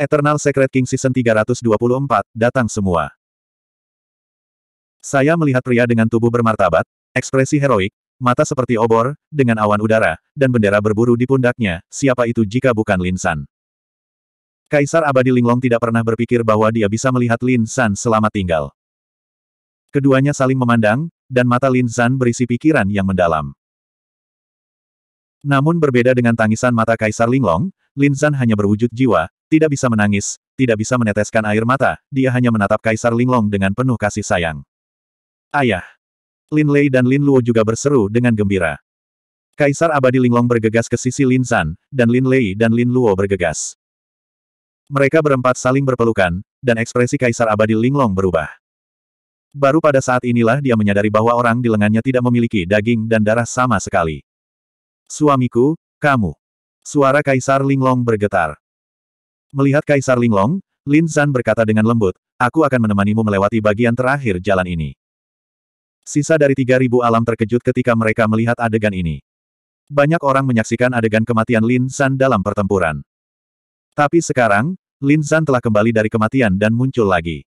Eternal Secret King Season 324, datang semua. Saya melihat pria dengan tubuh bermartabat, ekspresi heroik, mata seperti obor, dengan awan udara, dan bendera berburu di pundaknya, siapa itu jika bukan Lin San. Kaisar Abadi Linglong tidak pernah berpikir bahwa dia bisa melihat Lin San selama tinggal. Keduanya saling memandang, dan mata Lin San berisi pikiran yang mendalam. Namun berbeda dengan tangisan mata Kaisar Linglong, Lin hanya berwujud jiwa, tidak bisa menangis, tidak bisa meneteskan air mata, dia hanya menatap Kaisar Linglong dengan penuh kasih sayang. Ayah! Lin Lei dan Lin Luo juga berseru dengan gembira. Kaisar Abadi Linglong bergegas ke sisi Lin San, dan Lin Lei dan Lin Luo bergegas. Mereka berempat saling berpelukan, dan ekspresi Kaisar Abadi Linglong berubah. Baru pada saat inilah dia menyadari bahwa orang di lengannya tidak memiliki daging dan darah sama sekali. Suamiku, kamu. Suara Kaisar Linglong bergetar. Melihat Kaisar Linglong, Lin Zan berkata dengan lembut, aku akan menemanimu melewati bagian terakhir jalan ini. Sisa dari 3000 alam terkejut ketika mereka melihat adegan ini. Banyak orang menyaksikan adegan kematian Lin Zan dalam pertempuran. Tapi sekarang, Lin Zan telah kembali dari kematian dan muncul lagi.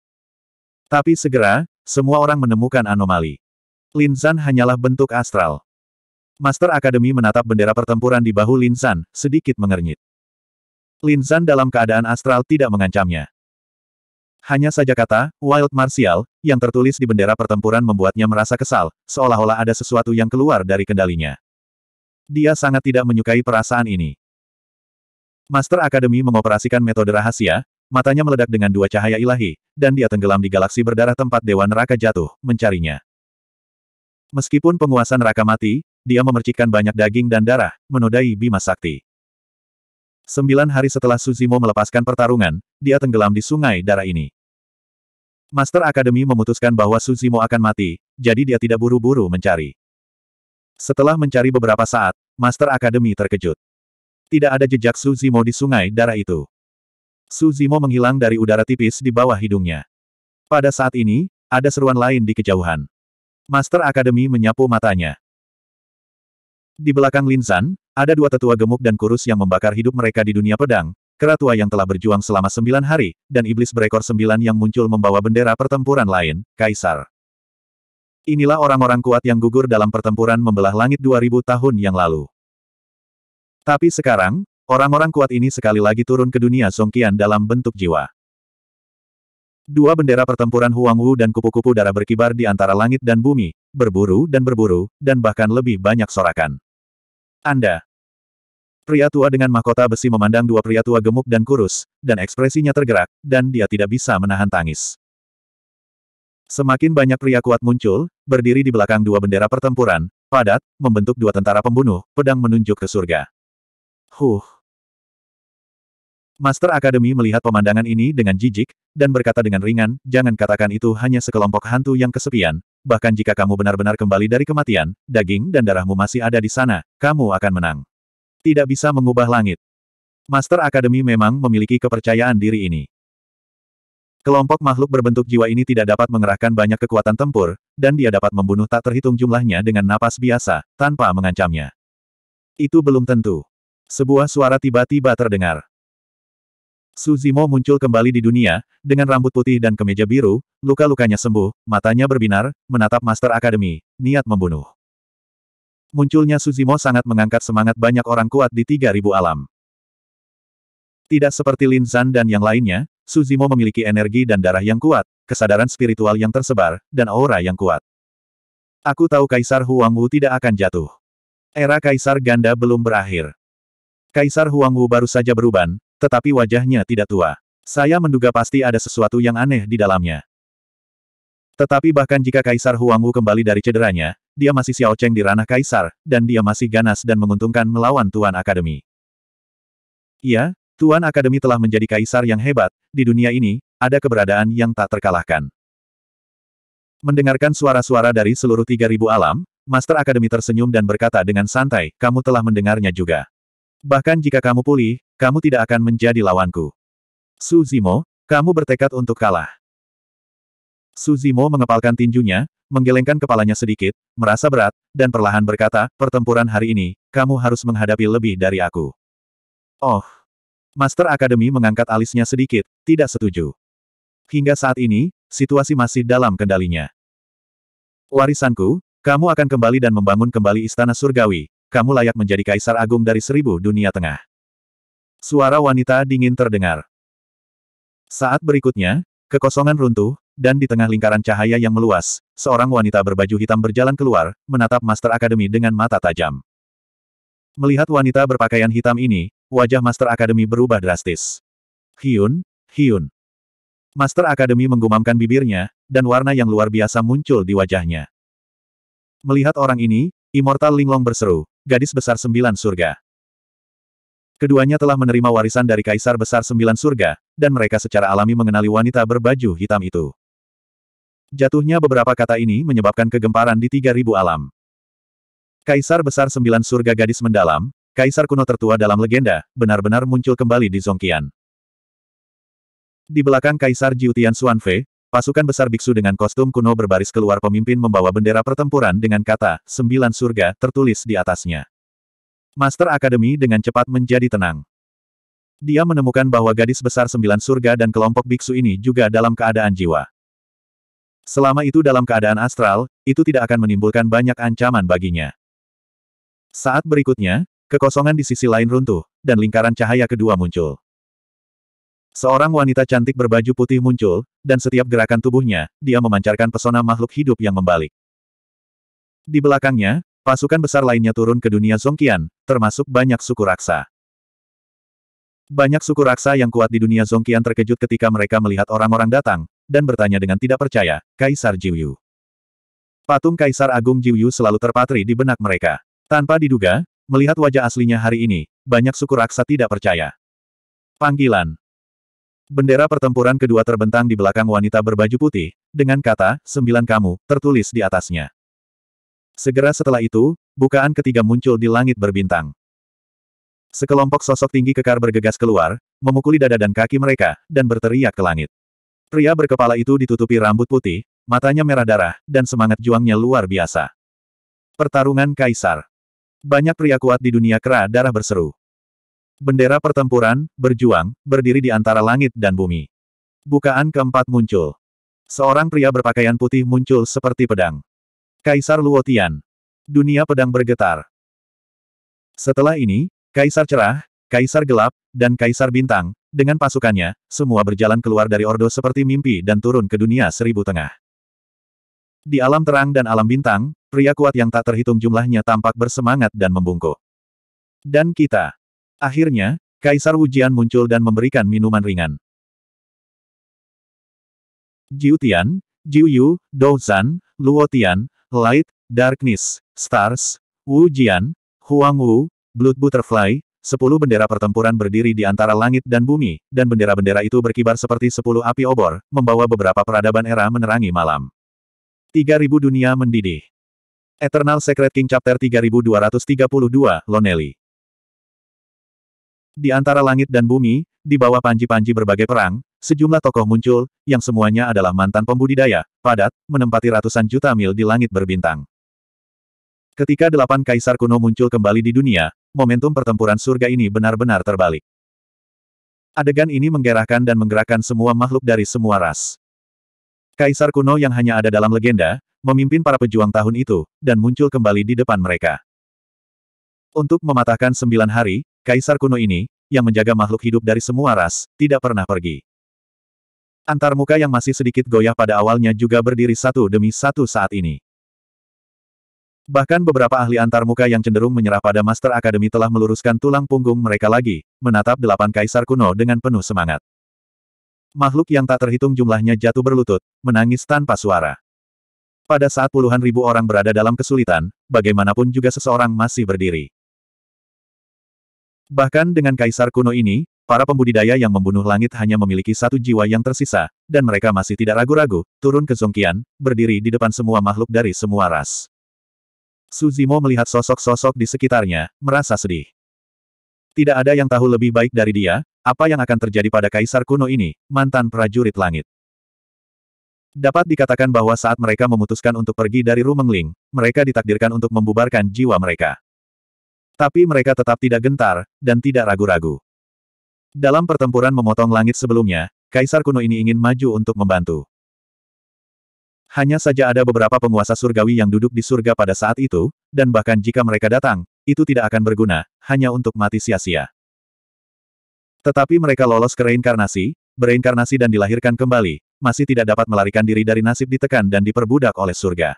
Tapi segera, semua orang menemukan anomali. Lin Zan hanyalah bentuk astral. Master Akademi menatap bendera pertempuran di bahu Linsan, sedikit mengernyit. Linsan dalam keadaan astral tidak mengancamnya. Hanya saja kata, Wild Martial, yang tertulis di bendera pertempuran membuatnya merasa kesal, seolah-olah ada sesuatu yang keluar dari kendalinya. Dia sangat tidak menyukai perasaan ini. Master Akademi mengoperasikan metode rahasia, matanya meledak dengan dua cahaya ilahi, dan dia tenggelam di galaksi berdarah tempat Dewa Neraka jatuh, mencarinya. Meskipun penguasa neraka mati, dia memercikkan banyak daging dan darah, menodai Bima Sakti. Sembilan hari setelah Suzimo melepaskan pertarungan, dia tenggelam di sungai darah ini. Master Akademi memutuskan bahwa Suzimo akan mati, jadi dia tidak buru-buru mencari. Setelah mencari beberapa saat, Master Akademi terkejut. Tidak ada jejak Suzimo di sungai darah itu. Suzimo menghilang dari udara tipis di bawah hidungnya. Pada saat ini, ada seruan lain di kejauhan. Master Akademi menyapu matanya. Di belakang Linzan, ada dua tetua gemuk dan kurus yang membakar hidup mereka di dunia pedang, keratua yang telah berjuang selama sembilan hari, dan iblis berekor sembilan yang muncul membawa bendera pertempuran lain, Kaisar. Inilah orang-orang kuat yang gugur dalam pertempuran membelah langit 2000 tahun yang lalu. Tapi sekarang, orang-orang kuat ini sekali lagi turun ke dunia Songkian dalam bentuk jiwa. Dua bendera pertempuran Huang Wu dan kupu-kupu darah berkibar di antara langit dan bumi, berburu dan berburu, dan bahkan lebih banyak sorakan. Anda. Pria tua dengan mahkota besi memandang dua pria tua gemuk dan kurus, dan ekspresinya tergerak, dan dia tidak bisa menahan tangis. Semakin banyak pria kuat muncul, berdiri di belakang dua bendera pertempuran, padat, membentuk dua tentara pembunuh, pedang menunjuk ke surga. Huh. Master Akademi melihat pemandangan ini dengan jijik, dan berkata dengan ringan, jangan katakan itu hanya sekelompok hantu yang kesepian, bahkan jika kamu benar-benar kembali dari kematian, daging dan darahmu masih ada di sana, kamu akan menang. Tidak bisa mengubah langit. Master Akademi memang memiliki kepercayaan diri ini. Kelompok makhluk berbentuk jiwa ini tidak dapat mengerahkan banyak kekuatan tempur, dan dia dapat membunuh tak terhitung jumlahnya dengan napas biasa, tanpa mengancamnya. Itu belum tentu. Sebuah suara tiba-tiba terdengar. Su Zimo muncul kembali di dunia, dengan rambut putih dan kemeja biru, luka-lukanya sembuh, matanya berbinar, menatap Master Academy, niat membunuh. Munculnya Su Zimo sangat mengangkat semangat banyak orang kuat di 3000 alam. Tidak seperti Lin Zan dan yang lainnya, Su Zimo memiliki energi dan darah yang kuat, kesadaran spiritual yang tersebar, dan aura yang kuat. Aku tahu Kaisar Huang Wu tidak akan jatuh. Era Kaisar Ganda belum berakhir. Kaisar Huang Wu baru saja beruban, tetapi wajahnya tidak tua. Saya menduga pasti ada sesuatu yang aneh di dalamnya. Tetapi bahkan jika Kaisar Huangwu kembali dari cederanya, dia masih Xiao Cheng di ranah Kaisar, dan dia masih ganas dan menguntungkan melawan Tuan Akademi. Iya, Tuan Akademi telah menjadi Kaisar yang hebat, di dunia ini, ada keberadaan yang tak terkalahkan. Mendengarkan suara-suara dari seluruh 3000 alam, Master Akademi tersenyum dan berkata dengan santai, kamu telah mendengarnya juga. Bahkan jika kamu pulih, kamu tidak akan menjadi lawanku. Suzimo, kamu bertekad untuk kalah. Suzimo mengepalkan tinjunya, menggelengkan kepalanya sedikit, merasa berat, dan perlahan berkata, pertempuran hari ini, kamu harus menghadapi lebih dari aku. Oh. Master Akademi mengangkat alisnya sedikit, tidak setuju. Hingga saat ini, situasi masih dalam kendalinya. Warisanku, kamu akan kembali dan membangun kembali istana surgawi, kamu layak menjadi kaisar agung dari seribu dunia tengah. Suara wanita dingin terdengar. Saat berikutnya, kekosongan runtuh, dan di tengah lingkaran cahaya yang meluas, seorang wanita berbaju hitam berjalan keluar, menatap Master Akademi dengan mata tajam. Melihat wanita berpakaian hitam ini, wajah Master Akademi berubah drastis. Hyun, Hyun. Master Akademi menggumamkan bibirnya, dan warna yang luar biasa muncul di wajahnya. Melihat orang ini, Immortal Linglong berseru, gadis besar sembilan surga. Keduanya telah menerima warisan dari Kaisar Besar Sembilan Surga, dan mereka secara alami mengenali wanita berbaju hitam itu. Jatuhnya beberapa kata ini menyebabkan kegemparan di tiga ribu alam. Kaisar Besar Sembilan Surga Gadis Mendalam, Kaisar kuno tertua dalam legenda, benar-benar muncul kembali di Zongkian. Di belakang Kaisar Jiutian Xuanfei, Pasukan besar biksu dengan kostum kuno berbaris keluar pemimpin membawa bendera pertempuran dengan kata, Sembilan Surga, tertulis di atasnya. Master Akademi dengan cepat menjadi tenang. Dia menemukan bahwa gadis besar Sembilan Surga dan kelompok biksu ini juga dalam keadaan jiwa. Selama itu dalam keadaan astral, itu tidak akan menimbulkan banyak ancaman baginya. Saat berikutnya, kekosongan di sisi lain runtuh, dan lingkaran cahaya kedua muncul. Seorang wanita cantik berbaju putih muncul, dan setiap gerakan tubuhnya, dia memancarkan pesona makhluk hidup yang membalik. Di belakangnya, pasukan besar lainnya turun ke dunia Zongkian, termasuk banyak suku raksa. Banyak suku raksa yang kuat di dunia Zongkian terkejut ketika mereka melihat orang-orang datang, dan bertanya dengan tidak percaya, Kaisar Jiuyu. Patung Kaisar Agung Jiuyu selalu terpatri di benak mereka. Tanpa diduga, melihat wajah aslinya hari ini, banyak suku raksa tidak percaya. Panggilan, Bendera pertempuran kedua terbentang di belakang wanita berbaju putih, dengan kata, sembilan kamu, tertulis di atasnya. Segera setelah itu, bukaan ketiga muncul di langit berbintang. Sekelompok sosok tinggi kekar bergegas keluar, memukuli dada dan kaki mereka, dan berteriak ke langit. Pria berkepala itu ditutupi rambut putih, matanya merah darah, dan semangat juangnya luar biasa. Pertarungan Kaisar Banyak pria kuat di dunia kera darah berseru. Bendera pertempuran, berjuang, berdiri di antara langit dan bumi. Bukaan keempat muncul. Seorang pria berpakaian putih muncul seperti pedang. Kaisar Luotian. Dunia pedang bergetar. Setelah ini, Kaisar Cerah, Kaisar Gelap, dan Kaisar Bintang, dengan pasukannya, semua berjalan keluar dari Ordo seperti mimpi dan turun ke dunia seribu tengah. Di alam terang dan alam bintang, pria kuat yang tak terhitung jumlahnya tampak bersemangat dan membungkuk. Dan kita, Akhirnya, Kaisar Wujian muncul dan memberikan minuman ringan. Jiu Tian, Jiu Yu, Dou Zan, Luo Tian, Light, Darkness, Stars, Wu Jian, Huang Wu, Blood Butterfly, sepuluh bendera pertempuran berdiri di antara langit dan bumi, dan bendera-bendera itu berkibar seperti sepuluh api obor, membawa beberapa peradaban era menerangi malam. 3000 dunia mendidih. Eternal Secret King Chapter 3232, Lonely. Di antara langit dan bumi, di bawah panji-panji berbagai perang, sejumlah tokoh muncul, yang semuanya adalah mantan pembudidaya, padat, menempati ratusan juta mil di langit berbintang. Ketika delapan kaisar kuno muncul kembali di dunia, momentum pertempuran surga ini benar-benar terbalik. Adegan ini menggerakkan dan menggerakkan semua makhluk dari semua ras. Kaisar kuno yang hanya ada dalam legenda, memimpin para pejuang tahun itu, dan muncul kembali di depan mereka. Untuk mematahkan sembilan hari, Kaisar kuno ini, yang menjaga makhluk hidup dari semua ras, tidak pernah pergi. Antar muka yang masih sedikit goyah pada awalnya juga berdiri satu demi satu saat ini. Bahkan beberapa ahli antar muka yang cenderung menyerah pada Master Akademi telah meluruskan tulang punggung mereka lagi, menatap delapan kaisar kuno dengan penuh semangat. Makhluk yang tak terhitung jumlahnya jatuh berlutut, menangis tanpa suara. Pada saat puluhan ribu orang berada dalam kesulitan, bagaimanapun juga seseorang masih berdiri. Bahkan dengan kaisar kuno ini, para pembudidaya yang membunuh langit hanya memiliki satu jiwa yang tersisa, dan mereka masih tidak ragu-ragu, turun ke Zongqian, berdiri di depan semua makhluk dari semua ras. Suzimo melihat sosok-sosok di sekitarnya, merasa sedih. Tidak ada yang tahu lebih baik dari dia, apa yang akan terjadi pada kaisar kuno ini, mantan prajurit langit. Dapat dikatakan bahwa saat mereka memutuskan untuk pergi dari Rumengling, mereka ditakdirkan untuk membubarkan jiwa mereka. Tapi mereka tetap tidak gentar, dan tidak ragu-ragu. Dalam pertempuran memotong langit sebelumnya, Kaisar kuno ini ingin maju untuk membantu. Hanya saja ada beberapa penguasa surgawi yang duduk di surga pada saat itu, dan bahkan jika mereka datang, itu tidak akan berguna, hanya untuk mati sia-sia. Tetapi mereka lolos ke reinkarnasi, bereinkarnasi dan dilahirkan kembali, masih tidak dapat melarikan diri dari nasib ditekan dan diperbudak oleh surga.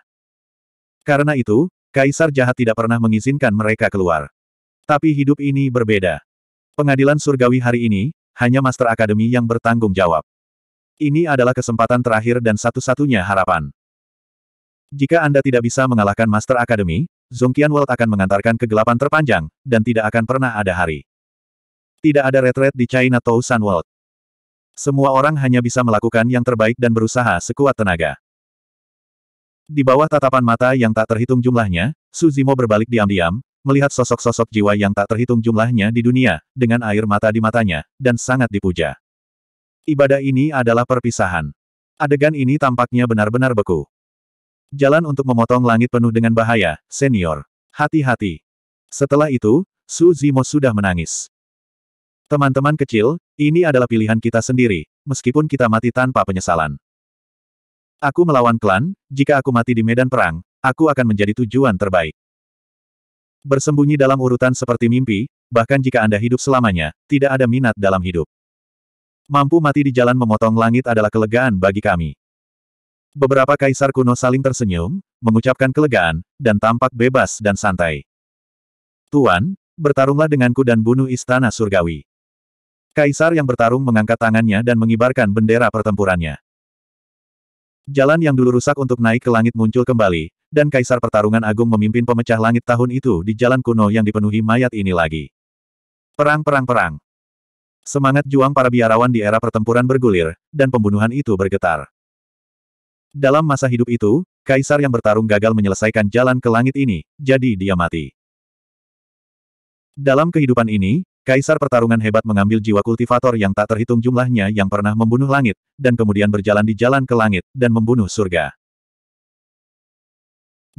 Karena itu, Kaisar jahat tidak pernah mengizinkan mereka keluar. Tapi hidup ini berbeda. Pengadilan surgawi hari ini, hanya Master Akademi yang bertanggung jawab. Ini adalah kesempatan terakhir dan satu-satunya harapan. Jika Anda tidak bisa mengalahkan Master Akademi, Zongqian World akan mengantarkan kegelapan terpanjang, dan tidak akan pernah ada hari. Tidak ada retret di China Tau Sun World. Semua orang hanya bisa melakukan yang terbaik dan berusaha sekuat tenaga. Di bawah tatapan mata yang tak terhitung jumlahnya, Suzimo berbalik diam-diam, melihat sosok-sosok jiwa yang tak terhitung jumlahnya di dunia, dengan air mata di matanya, dan sangat dipuja. Ibadah ini adalah perpisahan. Adegan ini tampaknya benar-benar beku. Jalan untuk memotong langit penuh dengan bahaya, senior. Hati-hati. Setelah itu, Su Zimo sudah menangis. Teman-teman kecil, ini adalah pilihan kita sendiri, meskipun kita mati tanpa penyesalan. Aku melawan klan, jika aku mati di medan perang, aku akan menjadi tujuan terbaik. Bersembunyi dalam urutan seperti mimpi, bahkan jika Anda hidup selamanya, tidak ada minat dalam hidup. Mampu mati di jalan memotong langit adalah kelegaan bagi kami. Beberapa kaisar kuno saling tersenyum, mengucapkan kelegaan, dan tampak bebas dan santai. Tuan, bertarunglah denganku dan bunuh istana surgawi. Kaisar yang bertarung mengangkat tangannya dan mengibarkan bendera pertempurannya. Jalan yang dulu rusak untuk naik ke langit muncul kembali, dan Kaisar Pertarungan Agung memimpin pemecah langit tahun itu di jalan kuno yang dipenuhi mayat ini lagi. Perang-perang-perang. Semangat juang para biarawan di era pertempuran bergulir, dan pembunuhan itu bergetar. Dalam masa hidup itu, Kaisar yang bertarung gagal menyelesaikan jalan ke langit ini, jadi dia mati. Dalam kehidupan ini, Kaisar pertarungan hebat mengambil jiwa kultivator yang tak terhitung jumlahnya yang pernah membunuh langit, dan kemudian berjalan di jalan ke langit, dan membunuh surga.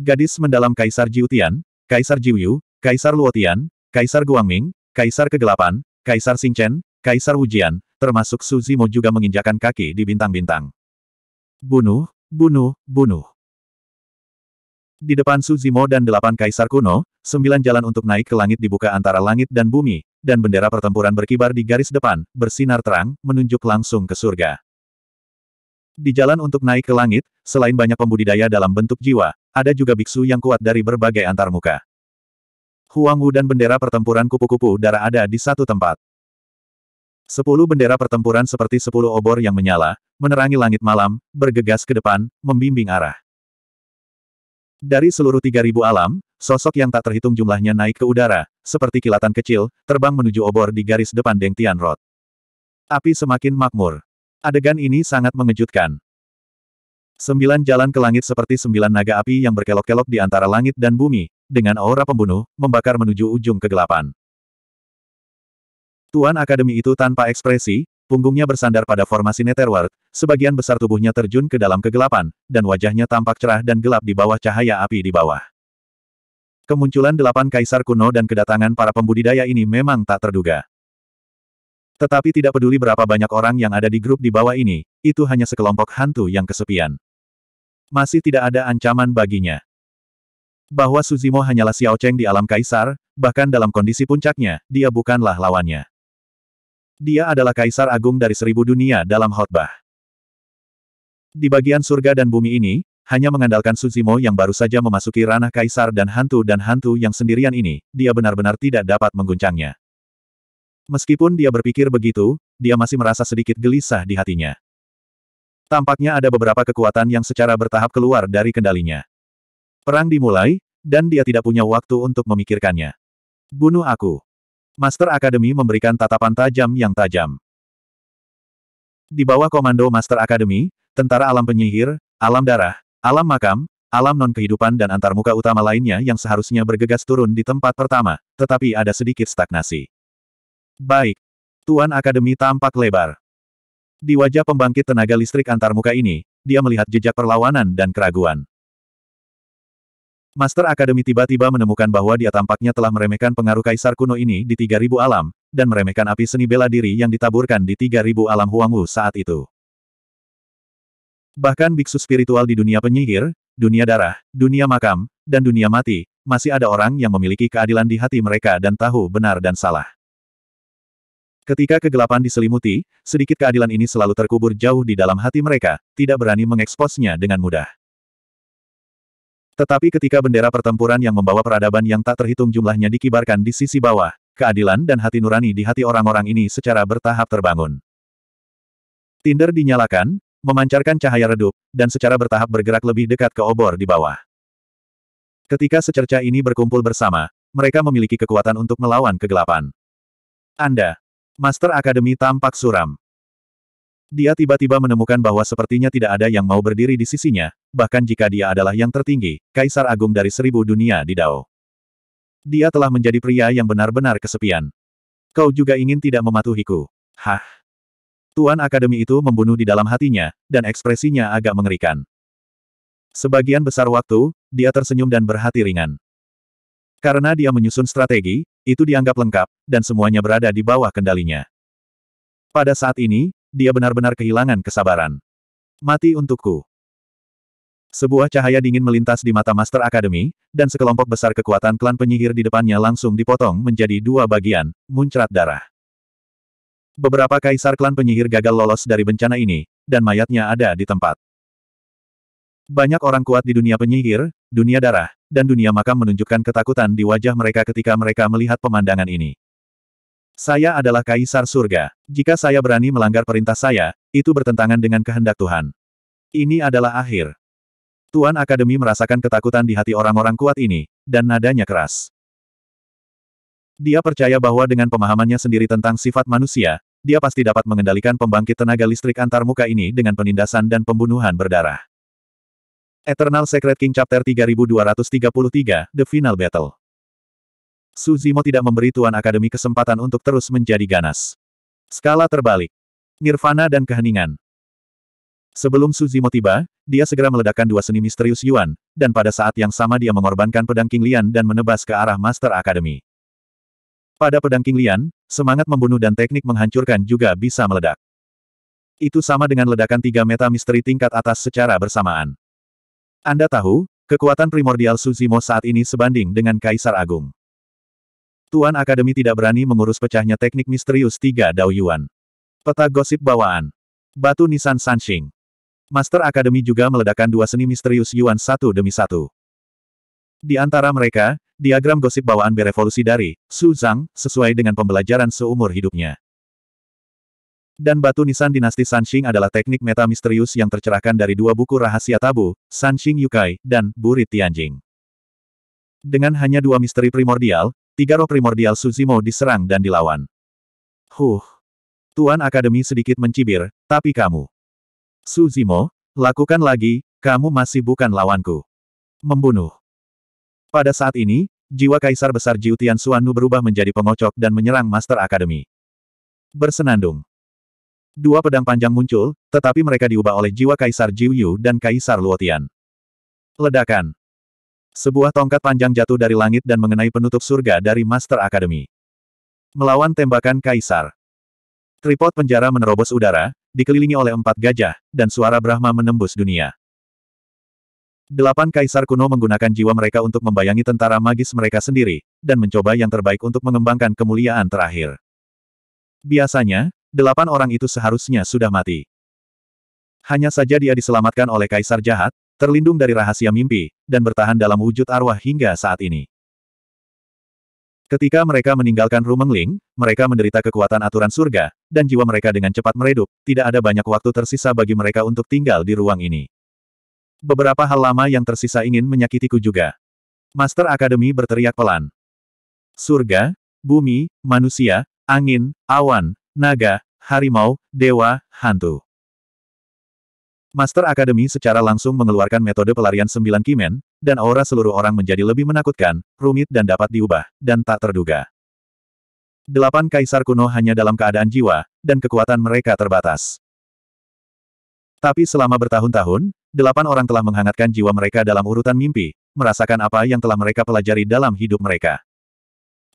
Gadis mendalam Kaisar Jiutian, Kaisar Jiuyu, Kaisar Luotian, Kaisar Guangming, Kaisar Kegelapan, Kaisar Xingchen, Kaisar Wujian, termasuk Su Zimo juga menginjakan kaki di bintang-bintang. Bunuh, bunuh, bunuh. Di depan Su Zimo dan delapan kaisar kuno, sembilan jalan untuk naik ke langit dibuka antara langit dan bumi, dan bendera pertempuran berkibar di garis depan, bersinar terang, menunjuk langsung ke surga. Di jalan untuk naik ke langit, selain banyak pembudidaya dalam bentuk jiwa, ada juga biksu yang kuat dari berbagai antarmuka. Huang Wu dan bendera pertempuran kupu-kupu darah ada di satu tempat. Sepuluh bendera pertempuran seperti sepuluh obor yang menyala, menerangi langit malam, bergegas ke depan, membimbing arah. Dari seluruh 3.000 alam, sosok yang tak terhitung jumlahnya naik ke udara, seperti kilatan kecil, terbang menuju obor di garis depan Deng Tian Api semakin makmur. Adegan ini sangat mengejutkan. Sembilan jalan ke langit seperti sembilan naga api yang berkelok-kelok di antara langit dan bumi, dengan aura pembunuh, membakar menuju ujung kegelapan. Tuan Akademi itu tanpa ekspresi, punggungnya bersandar pada formasi Netherworld, sebagian besar tubuhnya terjun ke dalam kegelapan, dan wajahnya tampak cerah dan gelap di bawah cahaya api di bawah. Kemunculan delapan kaisar kuno dan kedatangan para pembudidaya ini memang tak terduga. Tetapi tidak peduli berapa banyak orang yang ada di grup di bawah ini, itu hanya sekelompok hantu yang kesepian. Masih tidak ada ancaman baginya. Bahwa Suzimo hanyalah Xiao Cheng di alam kaisar, bahkan dalam kondisi puncaknya, dia bukanlah lawannya. Dia adalah kaisar agung dari seribu dunia dalam khotbah. Di bagian surga dan bumi ini, hanya mengandalkan Suzimo yang baru saja memasuki ranah kaisar dan hantu dan hantu yang sendirian ini, dia benar-benar tidak dapat mengguncangnya. Meskipun dia berpikir begitu, dia masih merasa sedikit gelisah di hatinya. Tampaknya ada beberapa kekuatan yang secara bertahap keluar dari kendalinya. Perang dimulai, dan dia tidak punya waktu untuk memikirkannya. Bunuh aku. Master Akademi memberikan tatapan tajam yang tajam. Di bawah komando Master Akademi, tentara alam penyihir, alam darah, alam makam, alam non-kehidupan dan antarmuka utama lainnya yang seharusnya bergegas turun di tempat pertama, tetapi ada sedikit stagnasi. Baik. Tuan Akademi tampak lebar. Di wajah pembangkit tenaga listrik antarmuka ini, dia melihat jejak perlawanan dan keraguan. Master Akademi tiba-tiba menemukan bahwa dia tampaknya telah meremehkan pengaruh kaisar kuno ini di 3000 alam, dan meremehkan api seni bela diri yang ditaburkan di 3000 alam Huangwu saat itu. Bahkan biksu spiritual di dunia penyihir, dunia darah, dunia makam, dan dunia mati, masih ada orang yang memiliki keadilan di hati mereka dan tahu benar dan salah. Ketika kegelapan diselimuti, sedikit keadilan ini selalu terkubur jauh di dalam hati mereka, tidak berani mengeksposnya dengan mudah. Tetapi ketika bendera pertempuran yang membawa peradaban yang tak terhitung jumlahnya dikibarkan di sisi bawah, keadilan dan hati nurani di hati orang-orang ini secara bertahap terbangun. Tinder dinyalakan, memancarkan cahaya redup, dan secara bertahap bergerak lebih dekat ke obor di bawah. Ketika secerca ini berkumpul bersama, mereka memiliki kekuatan untuk melawan kegelapan. Anda, Master Akademi tampak suram. Dia tiba-tiba menemukan bahwa sepertinya tidak ada yang mau berdiri di sisinya, bahkan jika dia adalah yang tertinggi, Kaisar Agung dari seribu dunia di Dao. Dia telah menjadi pria yang benar-benar kesepian. Kau juga ingin tidak mematuhiku. Hah? Tuan Akademi itu membunuh di dalam hatinya, dan ekspresinya agak mengerikan. Sebagian besar waktu, dia tersenyum dan berhati ringan. Karena dia menyusun strategi, itu dianggap lengkap, dan semuanya berada di bawah kendalinya. Pada saat ini, dia benar-benar kehilangan kesabaran. Mati untukku. Sebuah cahaya dingin melintas di mata Master Academy, dan sekelompok besar kekuatan klan penyihir di depannya langsung dipotong menjadi dua bagian, muncrat darah. Beberapa kaisar klan penyihir gagal lolos dari bencana ini, dan mayatnya ada di tempat. Banyak orang kuat di dunia penyihir, dunia darah, dan dunia makam menunjukkan ketakutan di wajah mereka ketika mereka melihat pemandangan ini. Saya adalah kaisar surga. Jika saya berani melanggar perintah saya, itu bertentangan dengan kehendak Tuhan. Ini adalah akhir. Tuan Akademi merasakan ketakutan di hati orang-orang kuat ini, dan nadanya keras. Dia percaya bahwa dengan pemahamannya sendiri tentang sifat manusia, dia pasti dapat mengendalikan pembangkit tenaga listrik antarmuka ini dengan penindasan dan pembunuhan berdarah. Eternal Secret King Chapter 3233, The Final Battle Suzimo tidak memberi Tuan Akademi kesempatan untuk terus menjadi ganas. Skala terbalik. Nirvana dan keheningan. Sebelum Suzimo tiba, dia segera meledakkan dua seni misterius Yuan, dan pada saat yang sama dia mengorbankan pedang King Lian dan menebas ke arah Master Academy. Pada pedang King Lian, semangat membunuh dan teknik menghancurkan juga bisa meledak. Itu sama dengan ledakan tiga meta misteri tingkat atas secara bersamaan. Anda tahu, kekuatan primordial Suzimo saat ini sebanding dengan Kaisar Agung. Tuan Akademi tidak berani mengurus pecahnya teknik misterius tiga Dao Yuan. Peta gosip bawaan. Batu nisan Sanxing. Master Akademi juga meledakkan dua seni misterius Yuan satu demi satu. Di antara mereka, diagram gosip bawaan berevolusi dari Su Zhang sesuai dengan pembelajaran seumur hidupnya. Dan batu nisan dinasti Sanxing adalah teknik meta misterius yang tercerahkan dari dua buku rahasia tabu, Sanxing Yukai, dan Burit Tianjing. Dengan hanya dua misteri primordial, tiga roh primordial Suzimo diserang dan dilawan. Huh. Tuan Akademi sedikit mencibir, tapi kamu. Suzimo, lakukan lagi, kamu masih bukan lawanku. Membunuh. Pada saat ini, jiwa Kaisar Besar Jiu Tian Suanu berubah menjadi pengocok dan menyerang Master Academy. Bersenandung. Dua pedang panjang muncul, tetapi mereka diubah oleh jiwa Kaisar Jiu Yu dan Kaisar Luotian. Ledakan. Sebuah tongkat panjang jatuh dari langit dan mengenai penutup surga dari Master Academy. Melawan tembakan Kaisar. Tripod penjara menerobos udara, dikelilingi oleh empat gajah, dan suara Brahma menembus dunia. Delapan kaisar kuno menggunakan jiwa mereka untuk membayangi tentara magis mereka sendiri, dan mencoba yang terbaik untuk mengembangkan kemuliaan terakhir. Biasanya, delapan orang itu seharusnya sudah mati. Hanya saja dia diselamatkan oleh kaisar jahat, terlindung dari rahasia mimpi, dan bertahan dalam wujud arwah hingga saat ini. Ketika mereka meninggalkan Rumengling, mereka menderita kekuatan aturan surga, dan jiwa mereka dengan cepat meredup, tidak ada banyak waktu tersisa bagi mereka untuk tinggal di ruang ini. Beberapa hal lama yang tersisa ingin menyakitiku juga. Master Akademi berteriak pelan. Surga, bumi, manusia, angin, awan, naga, harimau, dewa, hantu. Master Akademi secara langsung mengeluarkan metode pelarian sembilan kimen, dan aura seluruh orang menjadi lebih menakutkan, rumit dan dapat diubah, dan tak terduga. Delapan kaisar kuno hanya dalam keadaan jiwa, dan kekuatan mereka terbatas. Tapi selama bertahun-tahun, delapan orang telah menghangatkan jiwa mereka dalam urutan mimpi, merasakan apa yang telah mereka pelajari dalam hidup mereka.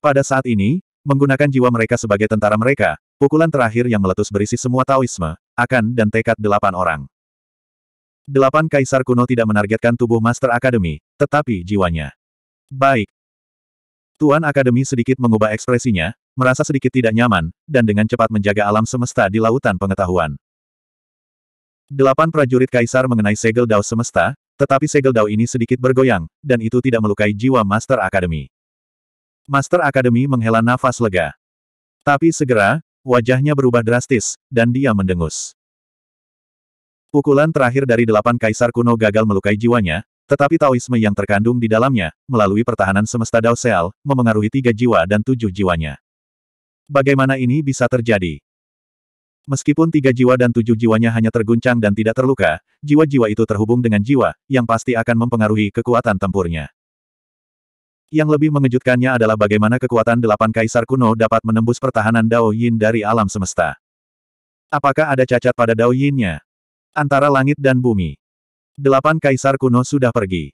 Pada saat ini, menggunakan jiwa mereka sebagai tentara mereka, pukulan terakhir yang meletus berisi semua Taoisme, akan dan tekad delapan orang. Delapan kaisar kuno tidak menargetkan tubuh Master Akademi, tetapi jiwanya. Baik. Tuan Akademi sedikit mengubah ekspresinya, merasa sedikit tidak nyaman, dan dengan cepat menjaga alam semesta di lautan pengetahuan. Delapan prajurit kaisar mengenai segel dao semesta, tetapi segel dao ini sedikit bergoyang, dan itu tidak melukai jiwa Master Akademi. Master Akademi menghela nafas lega. Tapi segera, wajahnya berubah drastis, dan dia mendengus. Pukulan terakhir dari delapan kaisar kuno gagal melukai jiwanya, tetapi Taoisme yang terkandung di dalamnya, melalui pertahanan semesta Dao Seal, memengaruhi tiga jiwa dan tujuh jiwanya. Bagaimana ini bisa terjadi? Meskipun tiga jiwa dan tujuh jiwanya hanya terguncang dan tidak terluka, jiwa-jiwa itu terhubung dengan jiwa, yang pasti akan mempengaruhi kekuatan tempurnya. Yang lebih mengejutkannya adalah bagaimana kekuatan delapan kaisar kuno dapat menembus pertahanan Dao Yin dari alam semesta. Apakah ada cacat pada Dao Yinnya? antara langit dan bumi. Delapan kaisar kuno sudah pergi.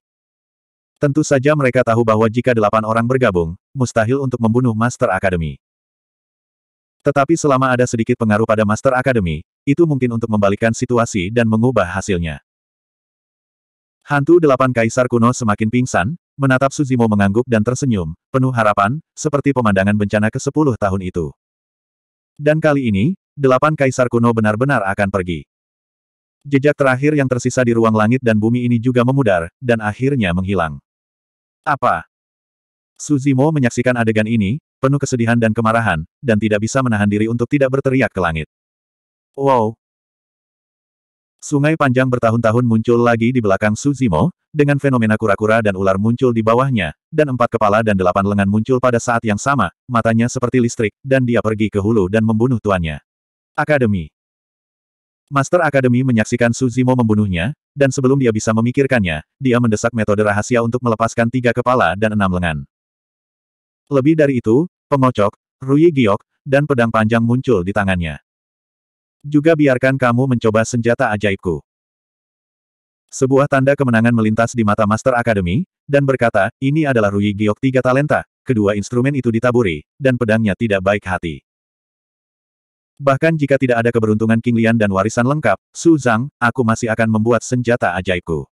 Tentu saja mereka tahu bahwa jika delapan orang bergabung, mustahil untuk membunuh Master Academy. Tetapi selama ada sedikit pengaruh pada Master Academy, itu mungkin untuk membalikkan situasi dan mengubah hasilnya. Hantu delapan kaisar kuno semakin pingsan, menatap Suzimo mengangguk dan tersenyum, penuh harapan, seperti pemandangan bencana ke sepuluh tahun itu. Dan kali ini, delapan kaisar kuno benar-benar akan pergi. Jejak terakhir yang tersisa di ruang langit dan bumi ini juga memudar, dan akhirnya menghilang. Apa? Suzimo menyaksikan adegan ini, penuh kesedihan dan kemarahan, dan tidak bisa menahan diri untuk tidak berteriak ke langit. Wow! Sungai panjang bertahun-tahun muncul lagi di belakang Suzimo, dengan fenomena kura-kura dan ular muncul di bawahnya, dan empat kepala dan delapan lengan muncul pada saat yang sama, matanya seperti listrik, dan dia pergi ke hulu dan membunuh tuannya. Akademi Master Akademi menyaksikan Suzimo membunuhnya, dan sebelum dia bisa memikirkannya, dia mendesak metode rahasia untuk melepaskan tiga kepala dan enam lengan. Lebih dari itu, pengocok, Rui Giok, dan pedang panjang muncul di tangannya. Juga biarkan kamu mencoba senjata ajaibku. Sebuah tanda kemenangan melintas di mata Master Akademi, dan berkata, ini adalah Rui Giok tiga talenta, kedua instrumen itu ditaburi, dan pedangnya tidak baik hati. Bahkan jika tidak ada keberuntungan King Lian dan warisan lengkap, Su Zhang, aku masih akan membuat senjata ajaibku.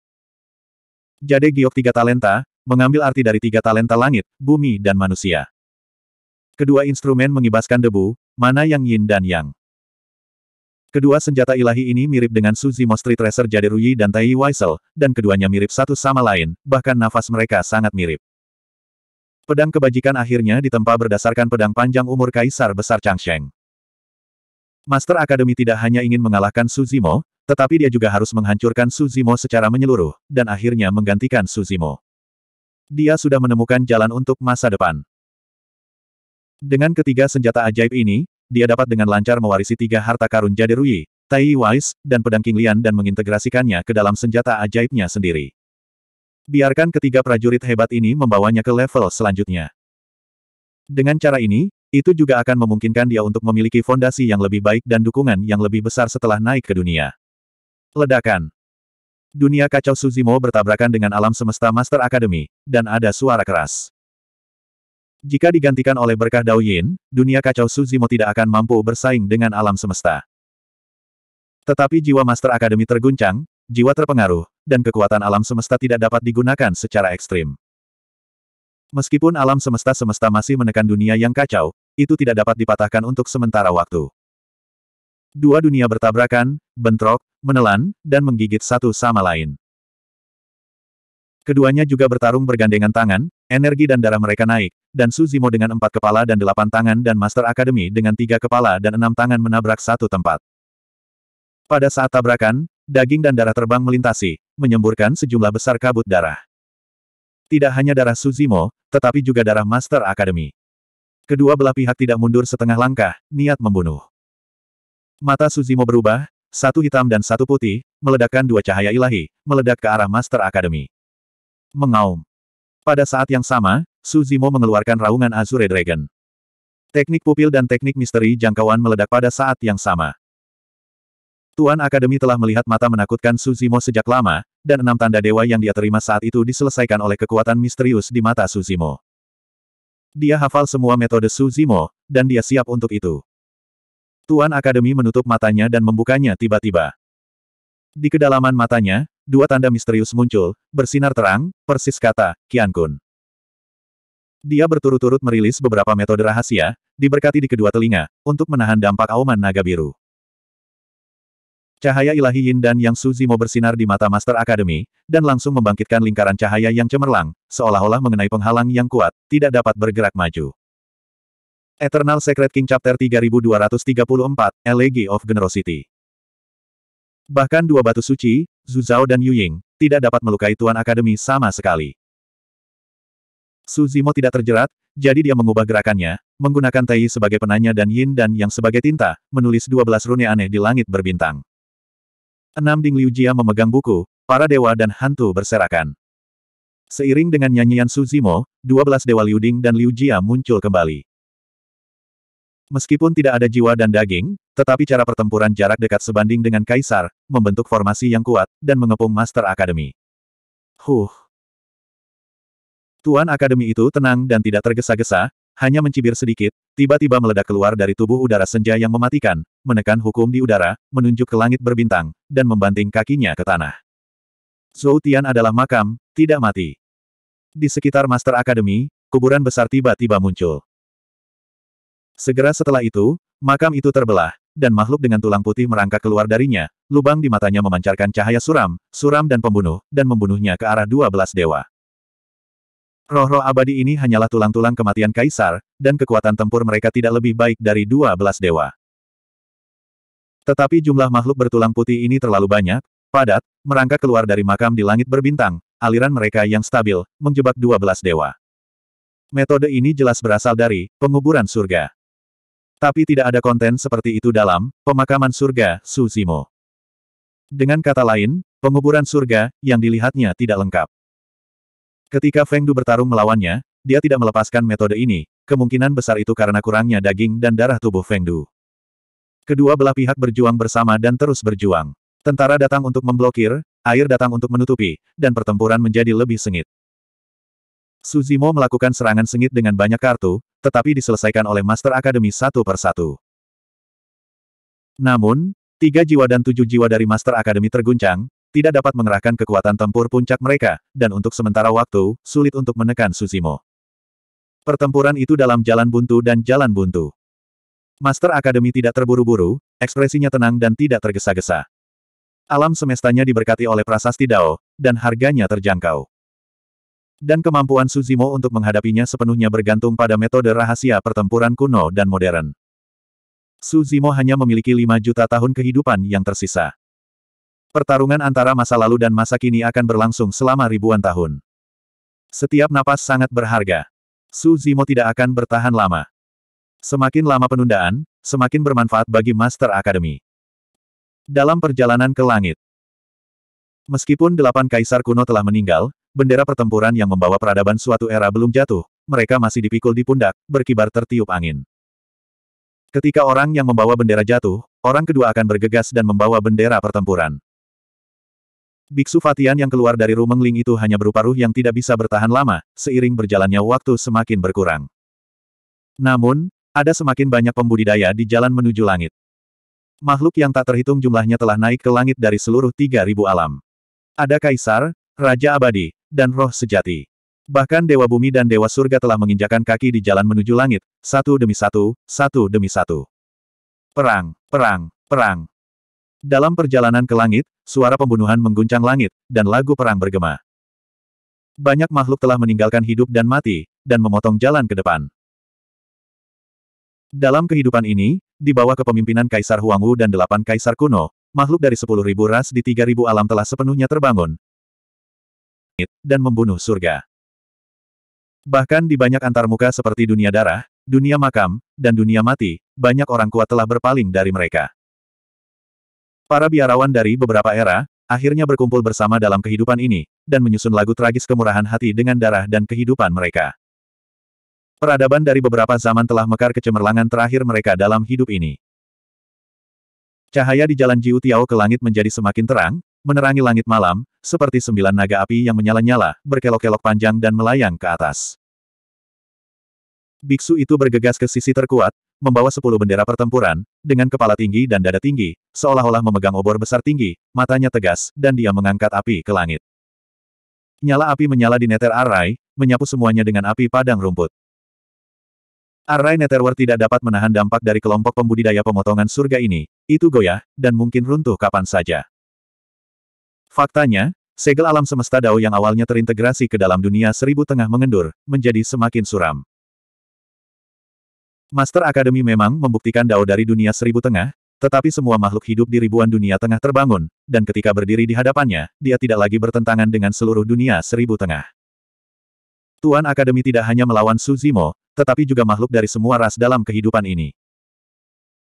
Jade Giok tiga talenta, mengambil arti dari tiga talenta langit, bumi dan manusia. Kedua instrumen mengibaskan debu, mana yang yin dan yang. Kedua senjata ilahi ini mirip dengan Suzy Mostri Tracer Jade Ruyi dan Tai Weisel, dan keduanya mirip satu sama lain, bahkan nafas mereka sangat mirip. Pedang kebajikan akhirnya ditempa berdasarkan pedang panjang umur Kaisar Besar Changsheng. Master Akademi tidak hanya ingin mengalahkan Suzimo, tetapi dia juga harus menghancurkan Suzimo secara menyeluruh, dan akhirnya menggantikan Suzimo. Dia sudah menemukan jalan untuk masa depan. Dengan ketiga senjata ajaib ini, dia dapat dengan lancar mewarisi tiga harta karun Rui, Tai Wise, dan pedang Lian dan mengintegrasikannya ke dalam senjata ajaibnya sendiri. Biarkan ketiga prajurit hebat ini membawanya ke level selanjutnya. Dengan cara ini, itu juga akan memungkinkan dia untuk memiliki fondasi yang lebih baik dan dukungan yang lebih besar setelah naik ke dunia. Ledakan Dunia kacau Suzimo bertabrakan dengan alam semesta Master Academy, dan ada suara keras. Jika digantikan oleh berkah Dao Yin, dunia kacau Suzimo tidak akan mampu bersaing dengan alam semesta. Tetapi jiwa Master Academy terguncang, jiwa terpengaruh, dan kekuatan alam semesta tidak dapat digunakan secara ekstrim. Meskipun alam semesta-semesta masih menekan dunia yang kacau, itu tidak dapat dipatahkan untuk sementara waktu. Dua dunia bertabrakan, bentrok, menelan, dan menggigit satu sama lain. Keduanya juga bertarung bergandengan tangan, energi dan darah mereka naik, dan Suzimo dengan empat kepala dan delapan tangan dan Master Academy dengan tiga kepala dan enam tangan menabrak satu tempat. Pada saat tabrakan, daging dan darah terbang melintasi, menyemburkan sejumlah besar kabut darah. Tidak hanya darah Suzimo, tetapi juga darah Master Academy. Kedua belah pihak tidak mundur setengah langkah, niat membunuh. Mata Suzimo berubah, satu hitam dan satu putih, meledakkan dua cahaya ilahi, meledak ke arah Master Academy. Mengaum. Pada saat yang sama, Suzimo mengeluarkan raungan Azure Dragon. Teknik pupil dan teknik misteri jangkauan meledak pada saat yang sama. Tuan Akademi telah melihat mata menakutkan Suzimo sejak lama, dan enam tanda dewa yang dia terima saat itu diselesaikan oleh kekuatan misterius di mata Suzimo. Dia hafal semua metode Suzimo, dan dia siap untuk itu. Tuan Akademi menutup matanya dan membukanya tiba-tiba. Di kedalaman matanya, dua tanda misterius muncul, bersinar terang, persis kata, Kian Kun. Dia berturut-turut merilis beberapa metode rahasia, diberkati di kedua telinga, untuk menahan dampak auman naga biru. Cahaya ilahi Yin dan Yang Zimo bersinar di mata Master Academy, dan langsung membangkitkan lingkaran cahaya yang cemerlang, seolah-olah mengenai penghalang yang kuat, tidak dapat bergerak maju. Eternal Secret King Chapter 3234, Elegy of Generosity Bahkan dua batu suci, Zhu Zhao dan Yu Ying, tidak dapat melukai Tuan Akademi sama sekali. Suzimo tidak terjerat, jadi dia mengubah gerakannya, menggunakan Tai sebagai penanya dan Yin dan Yang sebagai tinta, menulis 12 rune aneh di langit berbintang. Enam Ding Liu Jia memegang buku, para dewa dan hantu berserakan. Seiring dengan nyanyian Suzimo, belas dewa Liu Ding dan Liu Jia muncul kembali. Meskipun tidak ada jiwa dan daging, tetapi cara pertempuran jarak dekat sebanding dengan Kaisar, membentuk formasi yang kuat, dan mengepung Master Academy. Huh. Tuan Akademi itu tenang dan tidak tergesa-gesa, hanya mencibir sedikit, tiba-tiba meledak keluar dari tubuh udara senja yang mematikan, menekan hukum di udara, menunjuk ke langit berbintang, dan membanting kakinya ke tanah. Zhou Tian adalah makam, tidak mati. Di sekitar Master Academy, kuburan besar tiba-tiba muncul. Segera setelah itu, makam itu terbelah, dan makhluk dengan tulang putih merangkak keluar darinya, lubang di matanya memancarkan cahaya suram, suram dan pembunuh, dan membunuhnya ke arah dua belas dewa. Roh-roh abadi ini hanyalah tulang-tulang kematian kaisar, dan kekuatan tempur mereka tidak lebih baik dari dua belas dewa. Tetapi jumlah makhluk bertulang putih ini terlalu banyak, padat, merangkak keluar dari makam di langit berbintang, aliran mereka yang stabil, menjebak 12 dewa. Metode ini jelas berasal dari penguburan surga. Tapi tidak ada konten seperti itu dalam pemakaman surga, Suzimo. Dengan kata lain, penguburan surga, yang dilihatnya tidak lengkap. Ketika Feng Du bertarung melawannya, dia tidak melepaskan metode ini, kemungkinan besar itu karena kurangnya daging dan darah tubuh Feng Du. Kedua belah pihak berjuang bersama dan terus berjuang. Tentara datang untuk memblokir, air datang untuk menutupi, dan pertempuran menjadi lebih sengit. Suzimo melakukan serangan sengit dengan banyak kartu, tetapi diselesaikan oleh Master Akademi satu per satu. Namun, tiga jiwa dan tujuh jiwa dari Master Akademi terguncang, tidak dapat mengerahkan kekuatan tempur puncak mereka, dan untuk sementara waktu, sulit untuk menekan Suzimo. Pertempuran itu dalam jalan buntu dan jalan buntu. Master Akademi tidak terburu-buru, ekspresinya tenang dan tidak tergesa-gesa. Alam semestanya diberkati oleh prasasti Dao, dan harganya terjangkau. Dan kemampuan Suzimo untuk menghadapinya sepenuhnya bergantung pada metode rahasia pertempuran kuno dan modern. Suzimo hanya memiliki 5 juta tahun kehidupan yang tersisa. Pertarungan antara masa lalu dan masa kini akan berlangsung selama ribuan tahun. Setiap napas sangat berharga. Suzimo tidak akan bertahan lama. Semakin lama penundaan, semakin bermanfaat bagi Master Academy. Dalam perjalanan ke langit. Meskipun delapan kaisar kuno telah meninggal, bendera pertempuran yang membawa peradaban suatu era belum jatuh, mereka masih dipikul di pundak, berkibar tertiup angin. Ketika orang yang membawa bendera jatuh, orang kedua akan bergegas dan membawa bendera pertempuran. Biksu Fatian yang keluar dari rumeng Ling itu hanya berupa ruh yang tidak bisa bertahan lama, seiring berjalannya waktu semakin berkurang. Namun, ada semakin banyak pembudidaya di jalan menuju langit. Makhluk yang tak terhitung jumlahnya telah naik ke langit dari seluruh 3.000 alam. Ada kaisar, raja abadi, dan roh sejati. Bahkan dewa bumi dan dewa surga telah menginjakan kaki di jalan menuju langit, satu demi satu, satu demi satu. Perang, perang, perang. Dalam perjalanan ke langit, suara pembunuhan mengguncang langit, dan lagu perang bergema. Banyak makhluk telah meninggalkan hidup dan mati, dan memotong jalan ke depan. Dalam kehidupan ini, di bawah kepemimpinan Kaisar Huangwu dan delapan Kaisar kuno, makhluk dari sepuluh ribu ras di tiga ribu alam telah sepenuhnya terbangun dan membunuh surga. Bahkan di banyak antarmuka seperti dunia darah, dunia makam, dan dunia mati, banyak orang kuat telah berpaling dari mereka. Para biarawan dari beberapa era, akhirnya berkumpul bersama dalam kehidupan ini, dan menyusun lagu tragis kemurahan hati dengan darah dan kehidupan mereka. Peradaban dari beberapa zaman telah mekar kecemerlangan terakhir mereka dalam hidup ini. Cahaya di jalan Jiu Tiao ke langit menjadi semakin terang, menerangi langit malam, seperti sembilan naga api yang menyala-nyala, berkelok-kelok panjang dan melayang ke atas. Biksu itu bergegas ke sisi terkuat, membawa sepuluh bendera pertempuran, dengan kepala tinggi dan dada tinggi, seolah-olah memegang obor besar tinggi, matanya tegas, dan dia mengangkat api ke langit. Nyala api menyala di neter arai, menyapu semuanya dengan api padang rumput. Arai Netherworld tidak dapat menahan dampak dari kelompok pembudidaya pemotongan surga ini, itu goyah, dan mungkin runtuh kapan saja. Faktanya, segel alam semesta Dao yang awalnya terintegrasi ke dalam dunia seribu tengah mengendur, menjadi semakin suram. Master Akademi memang membuktikan Dao dari dunia seribu tengah, tetapi semua makhluk hidup di ribuan dunia tengah terbangun, dan ketika berdiri di hadapannya, dia tidak lagi bertentangan dengan seluruh dunia seribu tengah. Tuan Akademi tidak hanya melawan Suzimo, tetapi juga makhluk dari semua ras dalam kehidupan ini.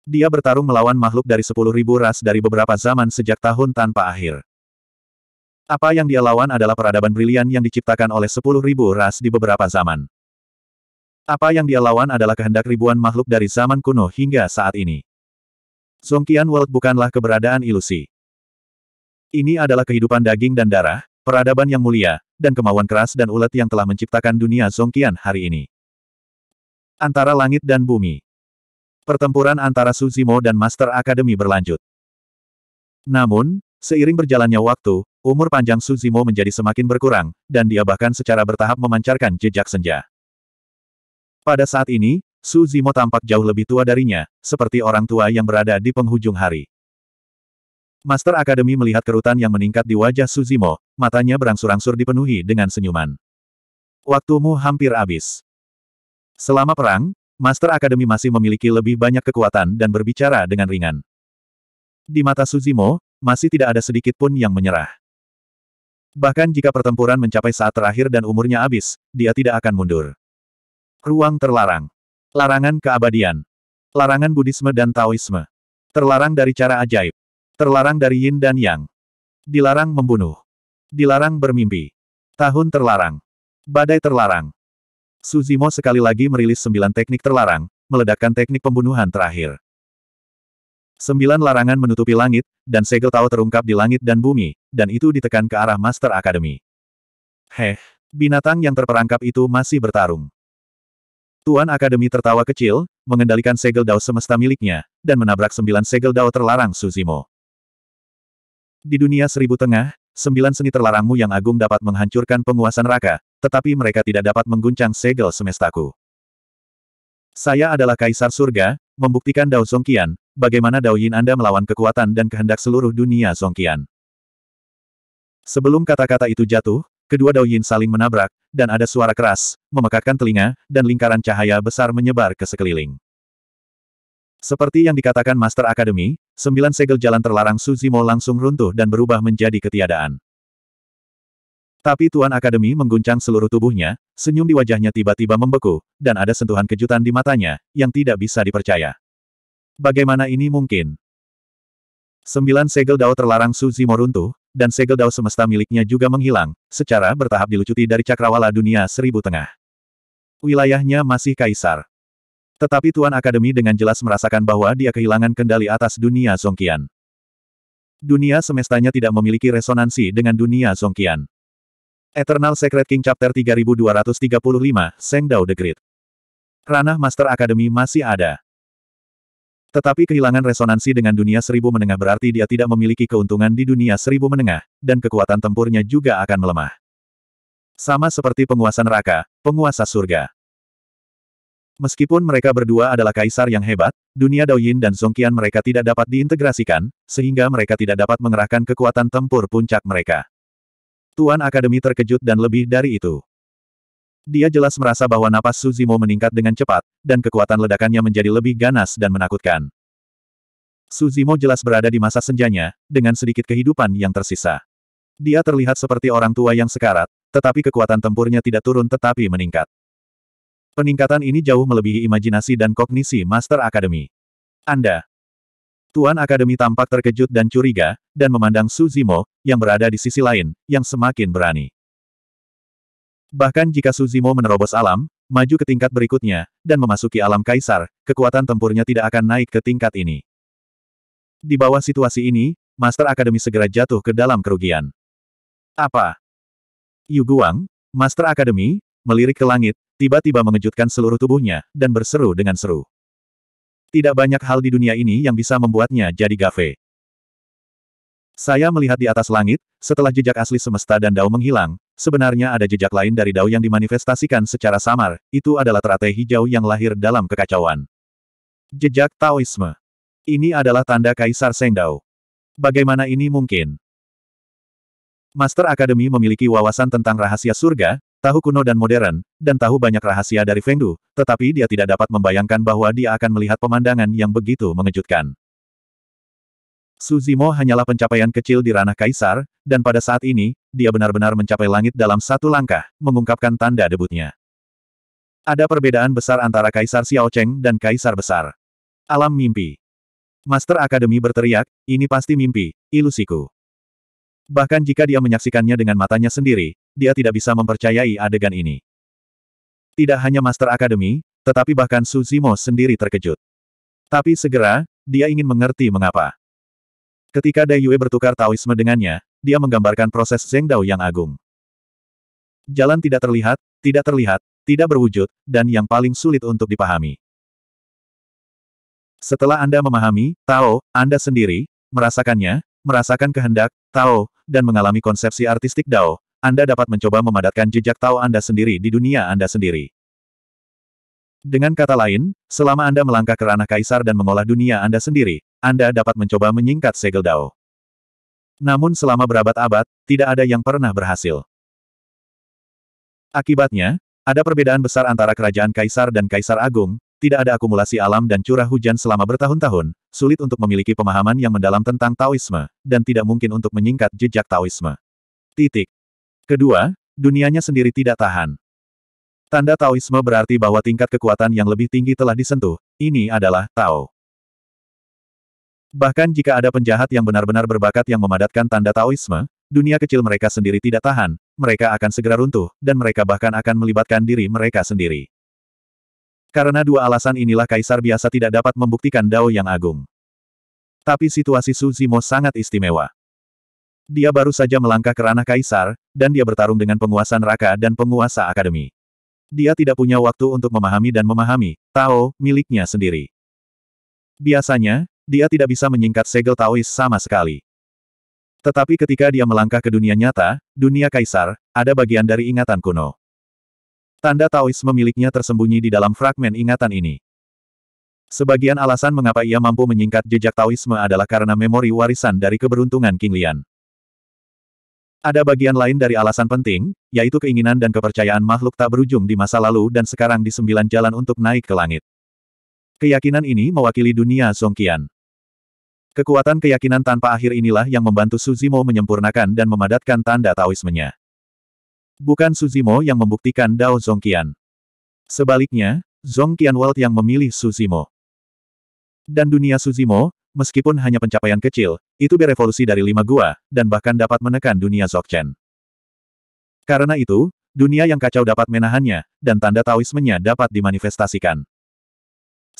Dia bertarung melawan makhluk dari sepuluh ribu ras dari beberapa zaman sejak tahun tanpa akhir. Apa yang dia lawan adalah peradaban brilian yang diciptakan oleh sepuluh ribu ras di beberapa zaman. Apa yang dia lawan adalah kehendak ribuan makhluk dari zaman kuno hingga saat ini. Zongkian World bukanlah keberadaan ilusi. Ini adalah kehidupan daging dan darah, peradaban yang mulia, dan kemauan keras dan ulet yang telah menciptakan dunia Zongkian hari ini antara langit dan bumi. Pertempuran antara Suzimo dan Master Akademi berlanjut. Namun, seiring berjalannya waktu, umur panjang Suzimo menjadi semakin berkurang, dan dia bahkan secara bertahap memancarkan jejak senja. Pada saat ini, Suzimo tampak jauh lebih tua darinya, seperti orang tua yang berada di penghujung hari. Master Akademi melihat kerutan yang meningkat di wajah Suzimo, matanya berangsur-angsur dipenuhi dengan senyuman. Waktumu hampir habis. Selama perang, Master Akademi masih memiliki lebih banyak kekuatan dan berbicara dengan ringan. Di mata Suzimo, masih tidak ada sedikit pun yang menyerah. Bahkan jika pertempuran mencapai saat terakhir dan umurnya habis, dia tidak akan mundur. Ruang terlarang. Larangan keabadian. Larangan Buddhisme dan Taoisme. Terlarang dari cara ajaib. Terlarang dari yin dan yang. Dilarang membunuh. Dilarang bermimpi. Tahun terlarang. Badai terlarang. Suzimo sekali lagi merilis sembilan teknik terlarang, meledakkan teknik pembunuhan terakhir. Sembilan larangan menutupi langit, dan segel tahu terungkap di langit dan bumi, dan itu ditekan ke arah Master Academy. Heh, binatang yang terperangkap itu masih bertarung. Tuan Akademi tertawa kecil, mengendalikan segel dao semesta miliknya, dan menabrak sembilan segel dao terlarang Suzimo. Di dunia seribu tengah, sembilan seni terlarangmu yang agung dapat menghancurkan penguasa neraka, tetapi mereka tidak dapat mengguncang segel semestaku. Saya adalah Kaisar Surga, membuktikan Dao Zongqian, bagaimana Dao Yin Anda melawan kekuatan dan kehendak seluruh dunia Zongqian. Sebelum kata-kata itu jatuh, kedua Dao Yin saling menabrak, dan ada suara keras, memekakkan telinga, dan lingkaran cahaya besar menyebar ke sekeliling. Seperti yang dikatakan Master Akademi, sembilan segel jalan terlarang Suzimo langsung runtuh dan berubah menjadi ketiadaan. Tapi Tuan Akademi mengguncang seluruh tubuhnya, senyum di wajahnya tiba-tiba membeku, dan ada sentuhan kejutan di matanya, yang tidak bisa dipercaya. Bagaimana ini mungkin? Sembilan segel dao terlarang Suzi runtuh, dan segel dao semesta miliknya juga menghilang, secara bertahap dilucuti dari cakrawala dunia seribu tengah. Wilayahnya masih kaisar. Tetapi Tuan Akademi dengan jelas merasakan bahwa dia kehilangan kendali atas dunia Zongkian. Dunia semestanya tidak memiliki resonansi dengan dunia Zongkian. Eternal Secret King Chapter 3235, Seng Dao The Great. Ranah Master Academy masih ada. Tetapi kehilangan resonansi dengan dunia seribu menengah berarti dia tidak memiliki keuntungan di dunia seribu menengah, dan kekuatan tempurnya juga akan melemah. Sama seperti penguasa neraka, penguasa surga. Meskipun mereka berdua adalah kaisar yang hebat, dunia Dao Yin dan Song Qian mereka tidak dapat diintegrasikan, sehingga mereka tidak dapat mengerahkan kekuatan tempur puncak mereka. Tuan Akademi terkejut dan lebih dari itu. Dia jelas merasa bahwa napas Suzimo meningkat dengan cepat, dan kekuatan ledakannya menjadi lebih ganas dan menakutkan. Suzimo jelas berada di masa senjanya, dengan sedikit kehidupan yang tersisa. Dia terlihat seperti orang tua yang sekarat, tetapi kekuatan tempurnya tidak turun tetapi meningkat. Peningkatan ini jauh melebihi imajinasi dan kognisi Master Academy. Anda, Tuan Akademi tampak terkejut dan curiga, dan memandang Su Zimo, yang berada di sisi lain, yang semakin berani. Bahkan jika Su Zimo menerobos alam, maju ke tingkat berikutnya, dan memasuki alam kaisar, kekuatan tempurnya tidak akan naik ke tingkat ini. Di bawah situasi ini, Master Akademi segera jatuh ke dalam kerugian. Apa? Yu Guang, Master Akademi, melirik ke langit, tiba-tiba mengejutkan seluruh tubuhnya, dan berseru dengan seru. Tidak banyak hal di dunia ini yang bisa membuatnya jadi gafe. Saya melihat di atas langit, setelah jejak asli semesta dan dao menghilang, sebenarnya ada jejak lain dari dao yang dimanifestasikan secara samar, itu adalah teratai hijau yang lahir dalam kekacauan. Jejak Taoisme. Ini adalah tanda Kaisar Dao. Bagaimana ini mungkin? Master Akademi memiliki wawasan tentang rahasia surga, tahu kuno dan modern, dan tahu banyak rahasia dari Fengdu, tetapi dia tidak dapat membayangkan bahwa dia akan melihat pemandangan yang begitu mengejutkan. Suzimo hanyalah pencapaian kecil di ranah kaisar, dan pada saat ini, dia benar-benar mencapai langit dalam satu langkah, mengungkapkan tanda debutnya. Ada perbedaan besar antara Kaisar Xiao Cheng dan Kaisar Besar. Alam mimpi. Master Akademi berteriak, ini pasti mimpi, ilusiku. Bahkan jika dia menyaksikannya dengan matanya sendiri, dia tidak bisa mempercayai adegan ini. Tidak hanya Master Academy, tetapi bahkan Suzimo sendiri terkejut. Tapi segera, dia ingin mengerti mengapa. Ketika Dai Yue bertukar Taoisme dengannya, dia menggambarkan proses Dao yang agung. Jalan tidak terlihat, tidak terlihat, tidak berwujud, dan yang paling sulit untuk dipahami. Setelah Anda memahami, Tao, Anda sendiri, merasakannya, merasakan kehendak, Tao, dan mengalami konsepsi artistik Dao, anda dapat mencoba memadatkan jejak Tao Anda sendiri di dunia Anda sendiri. Dengan kata lain, selama Anda melangkah ke ranah kaisar dan mengolah dunia Anda sendiri, Anda dapat mencoba menyingkat segel Dao. Namun selama berabad-abad, tidak ada yang pernah berhasil. Akibatnya, ada perbedaan besar antara kerajaan kaisar dan kaisar agung, tidak ada akumulasi alam dan curah hujan selama bertahun-tahun, sulit untuk memiliki pemahaman yang mendalam tentang Taoisme, dan tidak mungkin untuk menyingkat jejak Taoisme. Titik. Kedua, dunianya sendiri tidak tahan. Tanda Taoisme berarti bahwa tingkat kekuatan yang lebih tinggi telah disentuh, ini adalah Tao. Bahkan jika ada penjahat yang benar-benar berbakat yang memadatkan tanda Taoisme, dunia kecil mereka sendiri tidak tahan, mereka akan segera runtuh, dan mereka bahkan akan melibatkan diri mereka sendiri. Karena dua alasan inilah kaisar biasa tidak dapat membuktikan Dao yang agung. Tapi situasi Su sangat istimewa. Dia baru saja melangkah ke ranah kaisar, dan dia bertarung dengan penguasa neraka dan penguasa akademi. Dia tidak punya waktu untuk memahami dan memahami, Tao, miliknya sendiri. Biasanya, dia tidak bisa menyingkat segel Taois sama sekali. Tetapi ketika dia melangkah ke dunia nyata, dunia kaisar, ada bagian dari ingatan kuno. Tanda Taois memiliknya tersembunyi di dalam fragmen ingatan ini. Sebagian alasan mengapa ia mampu menyingkat jejak Taoisme adalah karena memori warisan dari keberuntungan King Lian. Ada bagian lain dari alasan penting, yaitu keinginan dan kepercayaan makhluk tak berujung di masa lalu dan sekarang di sembilan jalan untuk naik ke langit. Keyakinan ini mewakili dunia Songkian. Kekuatan keyakinan tanpa akhir inilah yang membantu Suzimo menyempurnakan dan memadatkan tanda Taoismenya. Bukan Suzimo yang membuktikan Dao Zongkian. Sebaliknya, Zongkian World yang memilih Suzimo. Dan dunia Suzimo, meskipun hanya pencapaian kecil, itu berevolusi dari lima gua, dan bahkan dapat menekan dunia Zokchen. Karena itu, dunia yang kacau dapat menahannya, dan tanda Taoismenya dapat dimanifestasikan.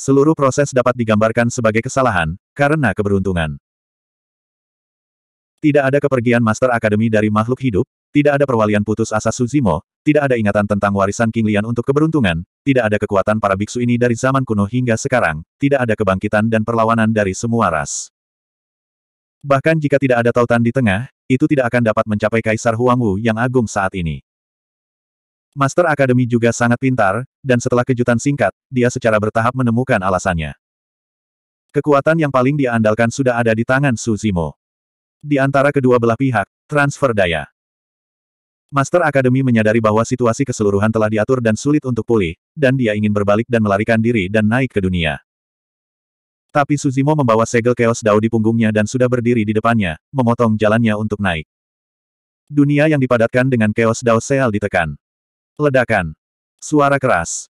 Seluruh proses dapat digambarkan sebagai kesalahan, karena keberuntungan. Tidak ada kepergian Master Akademi dari makhluk hidup, tidak ada perwalian putus asa Suzimo, tidak ada ingatan tentang warisan King Lian untuk keberuntungan, tidak ada kekuatan para biksu ini dari zaman kuno hingga sekarang, tidak ada kebangkitan dan perlawanan dari semua ras. Bahkan jika tidak ada tautan di tengah, itu tidak akan dapat mencapai Kaisar Huangwu yang agung saat ini. Master Akademi juga sangat pintar, dan setelah kejutan singkat, dia secara bertahap menemukan alasannya. Kekuatan yang paling diandalkan sudah ada di tangan Suzimo. Di antara kedua belah pihak, transfer daya. Master Akademi menyadari bahwa situasi keseluruhan telah diatur dan sulit untuk pulih, dan dia ingin berbalik dan melarikan diri dan naik ke dunia. Tapi Suzimo membawa segel chaos dao di punggungnya dan sudah berdiri di depannya, memotong jalannya untuk naik. Dunia yang dipadatkan dengan chaos dao seal ditekan. Ledakan. Suara keras.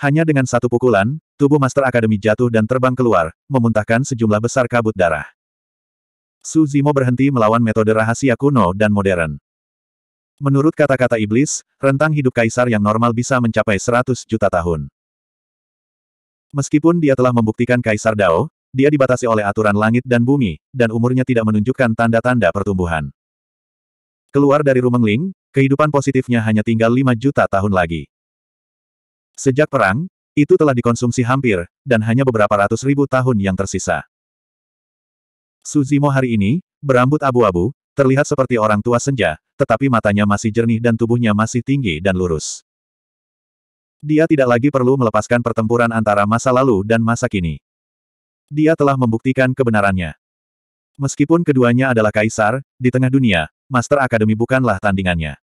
Hanya dengan satu pukulan, tubuh Master Akademi jatuh dan terbang keluar, memuntahkan sejumlah besar kabut darah. Suzimo berhenti melawan metode rahasia kuno dan modern. Menurut kata-kata iblis, rentang hidup kaisar yang normal bisa mencapai 100 juta tahun. Meskipun dia telah membuktikan kaisar Dao, dia dibatasi oleh aturan langit dan bumi, dan umurnya tidak menunjukkan tanda-tanda pertumbuhan. Keluar dari Ling, kehidupan positifnya hanya tinggal 5 juta tahun lagi. Sejak perang, itu telah dikonsumsi hampir, dan hanya beberapa ratus ribu tahun yang tersisa. Suzimo hari ini, berambut abu-abu, Terlihat seperti orang tua senja, tetapi matanya masih jernih dan tubuhnya masih tinggi dan lurus. Dia tidak lagi perlu melepaskan pertempuran antara masa lalu dan masa kini. Dia telah membuktikan kebenarannya. Meskipun keduanya adalah kaisar, di tengah dunia, Master Akademi bukanlah tandingannya.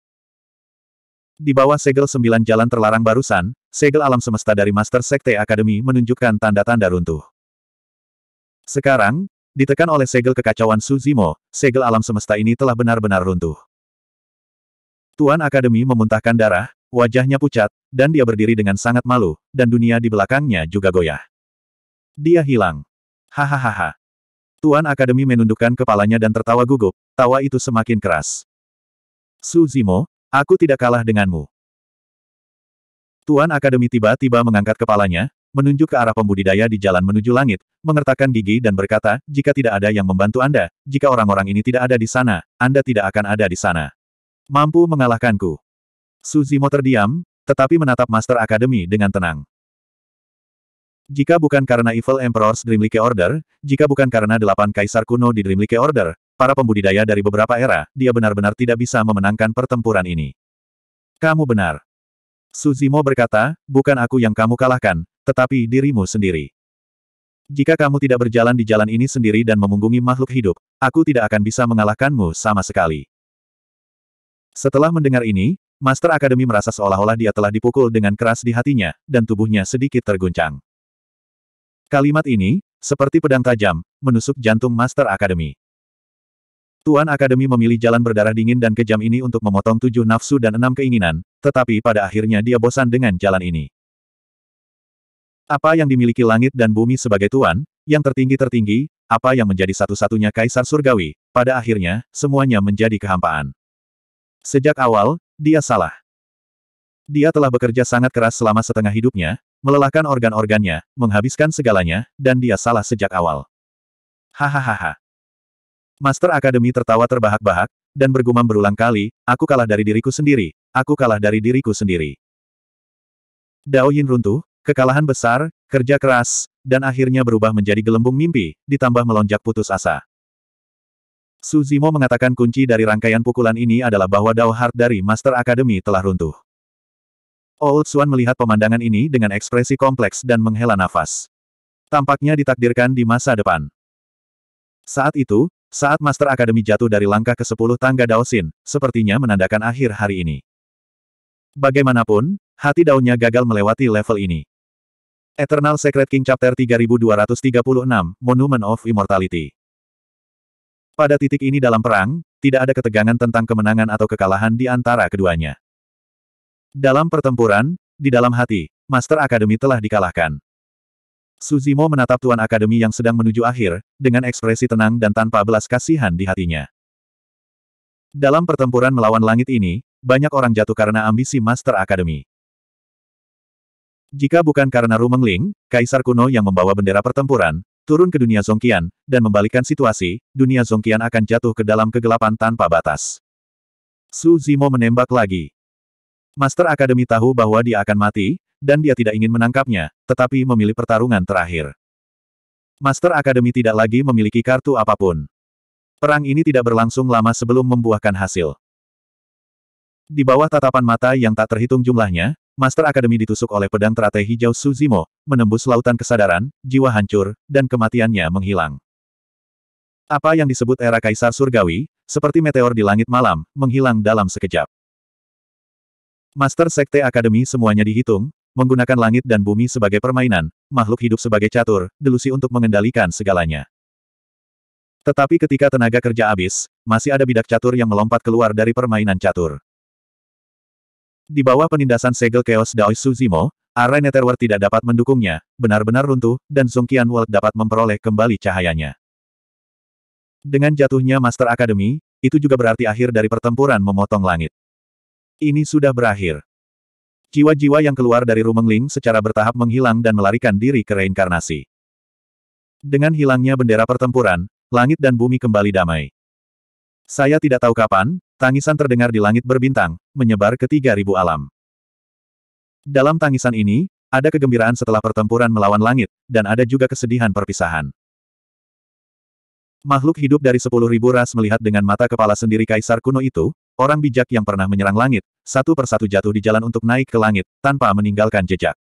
Di bawah segel sembilan jalan terlarang barusan, segel alam semesta dari Master Sekte Akademi menunjukkan tanda-tanda runtuh. Sekarang, Ditekan oleh segel kekacauan Suzimo, segel alam semesta ini telah benar-benar runtuh. Tuan Akademi memuntahkan darah, wajahnya pucat, dan dia berdiri dengan sangat malu, dan dunia di belakangnya juga goyah. Dia hilang. Hahaha. Tuan Akademi menundukkan kepalanya dan tertawa gugup, tawa itu semakin keras. Suzimo, aku tidak kalah denganmu. Tuan Akademi tiba-tiba mengangkat kepalanya, menunjuk ke arah pembudidaya di jalan menuju langit, mengertakkan gigi dan berkata, jika tidak ada yang membantu Anda, jika orang-orang ini tidak ada di sana, Anda tidak akan ada di sana. Mampu mengalahkanku. Suzimo terdiam, tetapi menatap Master Academy dengan tenang. Jika bukan karena Evil Emperor's Dreamlike Order, jika bukan karena delapan kaisar kuno di Dreamlike Order, para pembudidaya dari beberapa era, dia benar-benar tidak bisa memenangkan pertempuran ini. Kamu benar. Suzimo berkata, bukan aku yang kamu kalahkan, tetapi dirimu sendiri. Jika kamu tidak berjalan di jalan ini sendiri dan memunggungi makhluk hidup, aku tidak akan bisa mengalahkanmu sama sekali. Setelah mendengar ini, Master Akademi merasa seolah-olah dia telah dipukul dengan keras di hatinya, dan tubuhnya sedikit terguncang. Kalimat ini, seperti pedang tajam, menusuk jantung Master Akademi. Tuan Akademi memilih jalan berdarah dingin dan kejam ini untuk memotong tujuh nafsu dan enam keinginan, tetapi pada akhirnya dia bosan dengan jalan ini. Apa yang dimiliki langit dan bumi sebagai tuan, yang tertinggi-tertinggi, apa yang menjadi satu-satunya kaisar surgawi, pada akhirnya, semuanya menjadi kehampaan. Sejak awal, dia salah. Dia telah bekerja sangat keras selama setengah hidupnya, melelahkan organ-organnya, menghabiskan segalanya, dan dia salah sejak awal. Hahaha. Master Akademi tertawa terbahak-bahak, dan bergumam berulang kali, aku kalah dari diriku sendiri, aku kalah dari diriku sendiri. Dao Yin runtuh, Kekalahan besar, kerja keras, dan akhirnya berubah menjadi gelembung mimpi, ditambah melonjak putus asa. Suzimo mengatakan kunci dari rangkaian pukulan ini adalah bahwa Dao Heart dari Master Academy telah runtuh. Old Swan melihat pemandangan ini dengan ekspresi kompleks dan menghela nafas. Tampaknya ditakdirkan di masa depan. Saat itu, saat Master Academy jatuh dari langkah ke-10 tangga Dao Xin, sepertinya menandakan akhir hari ini. Bagaimanapun, hati Dao-nya gagal melewati level ini. Eternal Secret King Chapter 3236, Monument of Immortality. Pada titik ini dalam perang, tidak ada ketegangan tentang kemenangan atau kekalahan di antara keduanya. Dalam pertempuran, di dalam hati, Master Akademi telah dikalahkan. Suzimo menatap Tuan Akademi yang sedang menuju akhir, dengan ekspresi tenang dan tanpa belas kasihan di hatinya. Dalam pertempuran melawan langit ini, banyak orang jatuh karena ambisi Master Akademi. Jika bukan karena Rumengling, kaisar kuno yang membawa bendera pertempuran, turun ke dunia Zongkian, dan membalikkan situasi, dunia Zongkian akan jatuh ke dalam kegelapan tanpa batas. Su Zimo menembak lagi. Master Akademi tahu bahwa dia akan mati, dan dia tidak ingin menangkapnya, tetapi memilih pertarungan terakhir. Master Akademi tidak lagi memiliki kartu apapun. Perang ini tidak berlangsung lama sebelum membuahkan hasil. Di bawah tatapan mata yang tak terhitung jumlahnya, Master Akademi ditusuk oleh pedang teratai hijau Suzimo, menembus lautan kesadaran, jiwa hancur, dan kematiannya menghilang. Apa yang disebut era Kaisar Surgawi, seperti meteor di langit malam, menghilang dalam sekejap. Master Sekte Akademi semuanya dihitung, menggunakan langit dan bumi sebagai permainan, makhluk hidup sebagai catur, delusi untuk mengendalikan segalanya. Tetapi ketika tenaga kerja habis, masih ada bidak catur yang melompat keluar dari permainan catur. Di bawah penindasan segel Chaos Daoi Suzimo, Arai Netherworld tidak dapat mendukungnya, benar-benar runtuh, dan Zongqian World dapat memperoleh kembali cahayanya. Dengan jatuhnya Master Academy, itu juga berarti akhir dari pertempuran memotong langit. Ini sudah berakhir. Jiwa-jiwa yang keluar dari Ling secara bertahap menghilang dan melarikan diri ke reinkarnasi. Dengan hilangnya bendera pertempuran, langit dan bumi kembali damai. Saya tidak tahu kapan, tangisan terdengar di langit berbintang, menyebar ke tiga ribu alam. Dalam tangisan ini, ada kegembiraan setelah pertempuran melawan langit, dan ada juga kesedihan perpisahan. Makhluk hidup dari sepuluh ribu ras melihat dengan mata kepala sendiri kaisar kuno itu, orang bijak yang pernah menyerang langit, satu persatu jatuh di jalan untuk naik ke langit, tanpa meninggalkan jejak.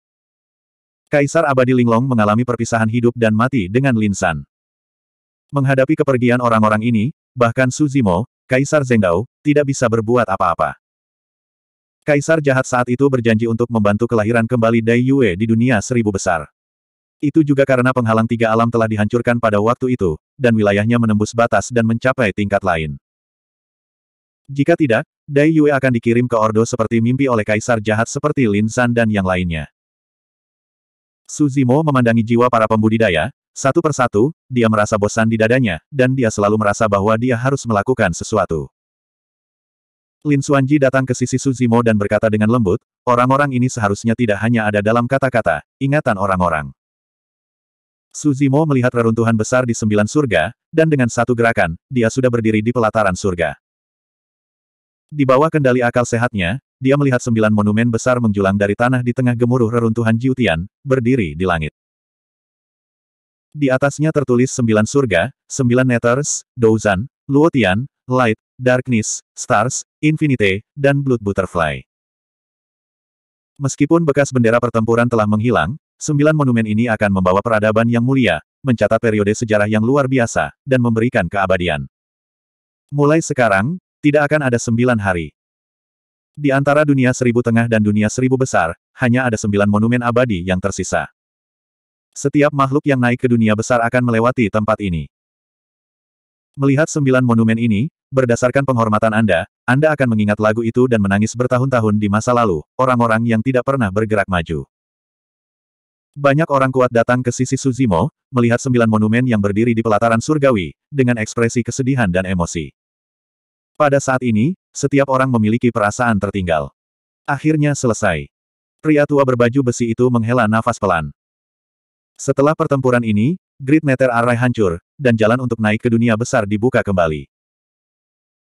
Kaisar abadi Linglong mengalami perpisahan hidup dan mati dengan Linsan. Menghadapi kepergian orang-orang ini, Bahkan Suzimo, Kaisar Zengdao, tidak bisa berbuat apa-apa. Kaisar jahat saat itu berjanji untuk membantu kelahiran kembali Dai Yue di dunia seribu besar. Itu juga karena penghalang tiga alam telah dihancurkan pada waktu itu, dan wilayahnya menembus batas dan mencapai tingkat lain. Jika tidak, Dai Yue akan dikirim ke Ordo seperti mimpi oleh kaisar jahat seperti Lin San dan yang lainnya. Suzimo memandangi jiwa para pembudidaya, satu persatu, dia merasa bosan di dadanya, dan dia selalu merasa bahwa dia harus melakukan sesuatu. Lin Suanji datang ke sisi Suzimo dan berkata dengan lembut, orang-orang ini seharusnya tidak hanya ada dalam kata-kata, ingatan orang-orang. Suzimo melihat reruntuhan besar di sembilan surga, dan dengan satu gerakan, dia sudah berdiri di pelataran surga. Di bawah kendali akal sehatnya, dia melihat sembilan monumen besar menjulang dari tanah di tengah gemuruh reruntuhan Jiutian, berdiri di langit. Di atasnya tertulis sembilan surga, sembilan nethers, dozan, Luotian, Light, Darkness, Stars, Infinite, dan Blood Butterfly. Meskipun bekas bendera pertempuran telah menghilang, sembilan monumen ini akan membawa peradaban yang mulia, mencatat periode sejarah yang luar biasa, dan memberikan keabadian. Mulai sekarang, tidak akan ada sembilan hari. Di antara dunia seribu tengah dan dunia seribu besar, hanya ada sembilan monumen abadi yang tersisa. Setiap makhluk yang naik ke dunia besar akan melewati tempat ini. Melihat sembilan monumen ini, berdasarkan penghormatan Anda, Anda akan mengingat lagu itu dan menangis bertahun-tahun di masa lalu, orang-orang yang tidak pernah bergerak maju. Banyak orang kuat datang ke sisi Suzimo, melihat sembilan monumen yang berdiri di pelataran surgawi, dengan ekspresi kesedihan dan emosi. Pada saat ini, setiap orang memiliki perasaan tertinggal. Akhirnya selesai. Pria tua berbaju besi itu menghela nafas pelan. Setelah pertempuran ini, grid Nether Array hancur, dan jalan untuk naik ke dunia besar dibuka kembali.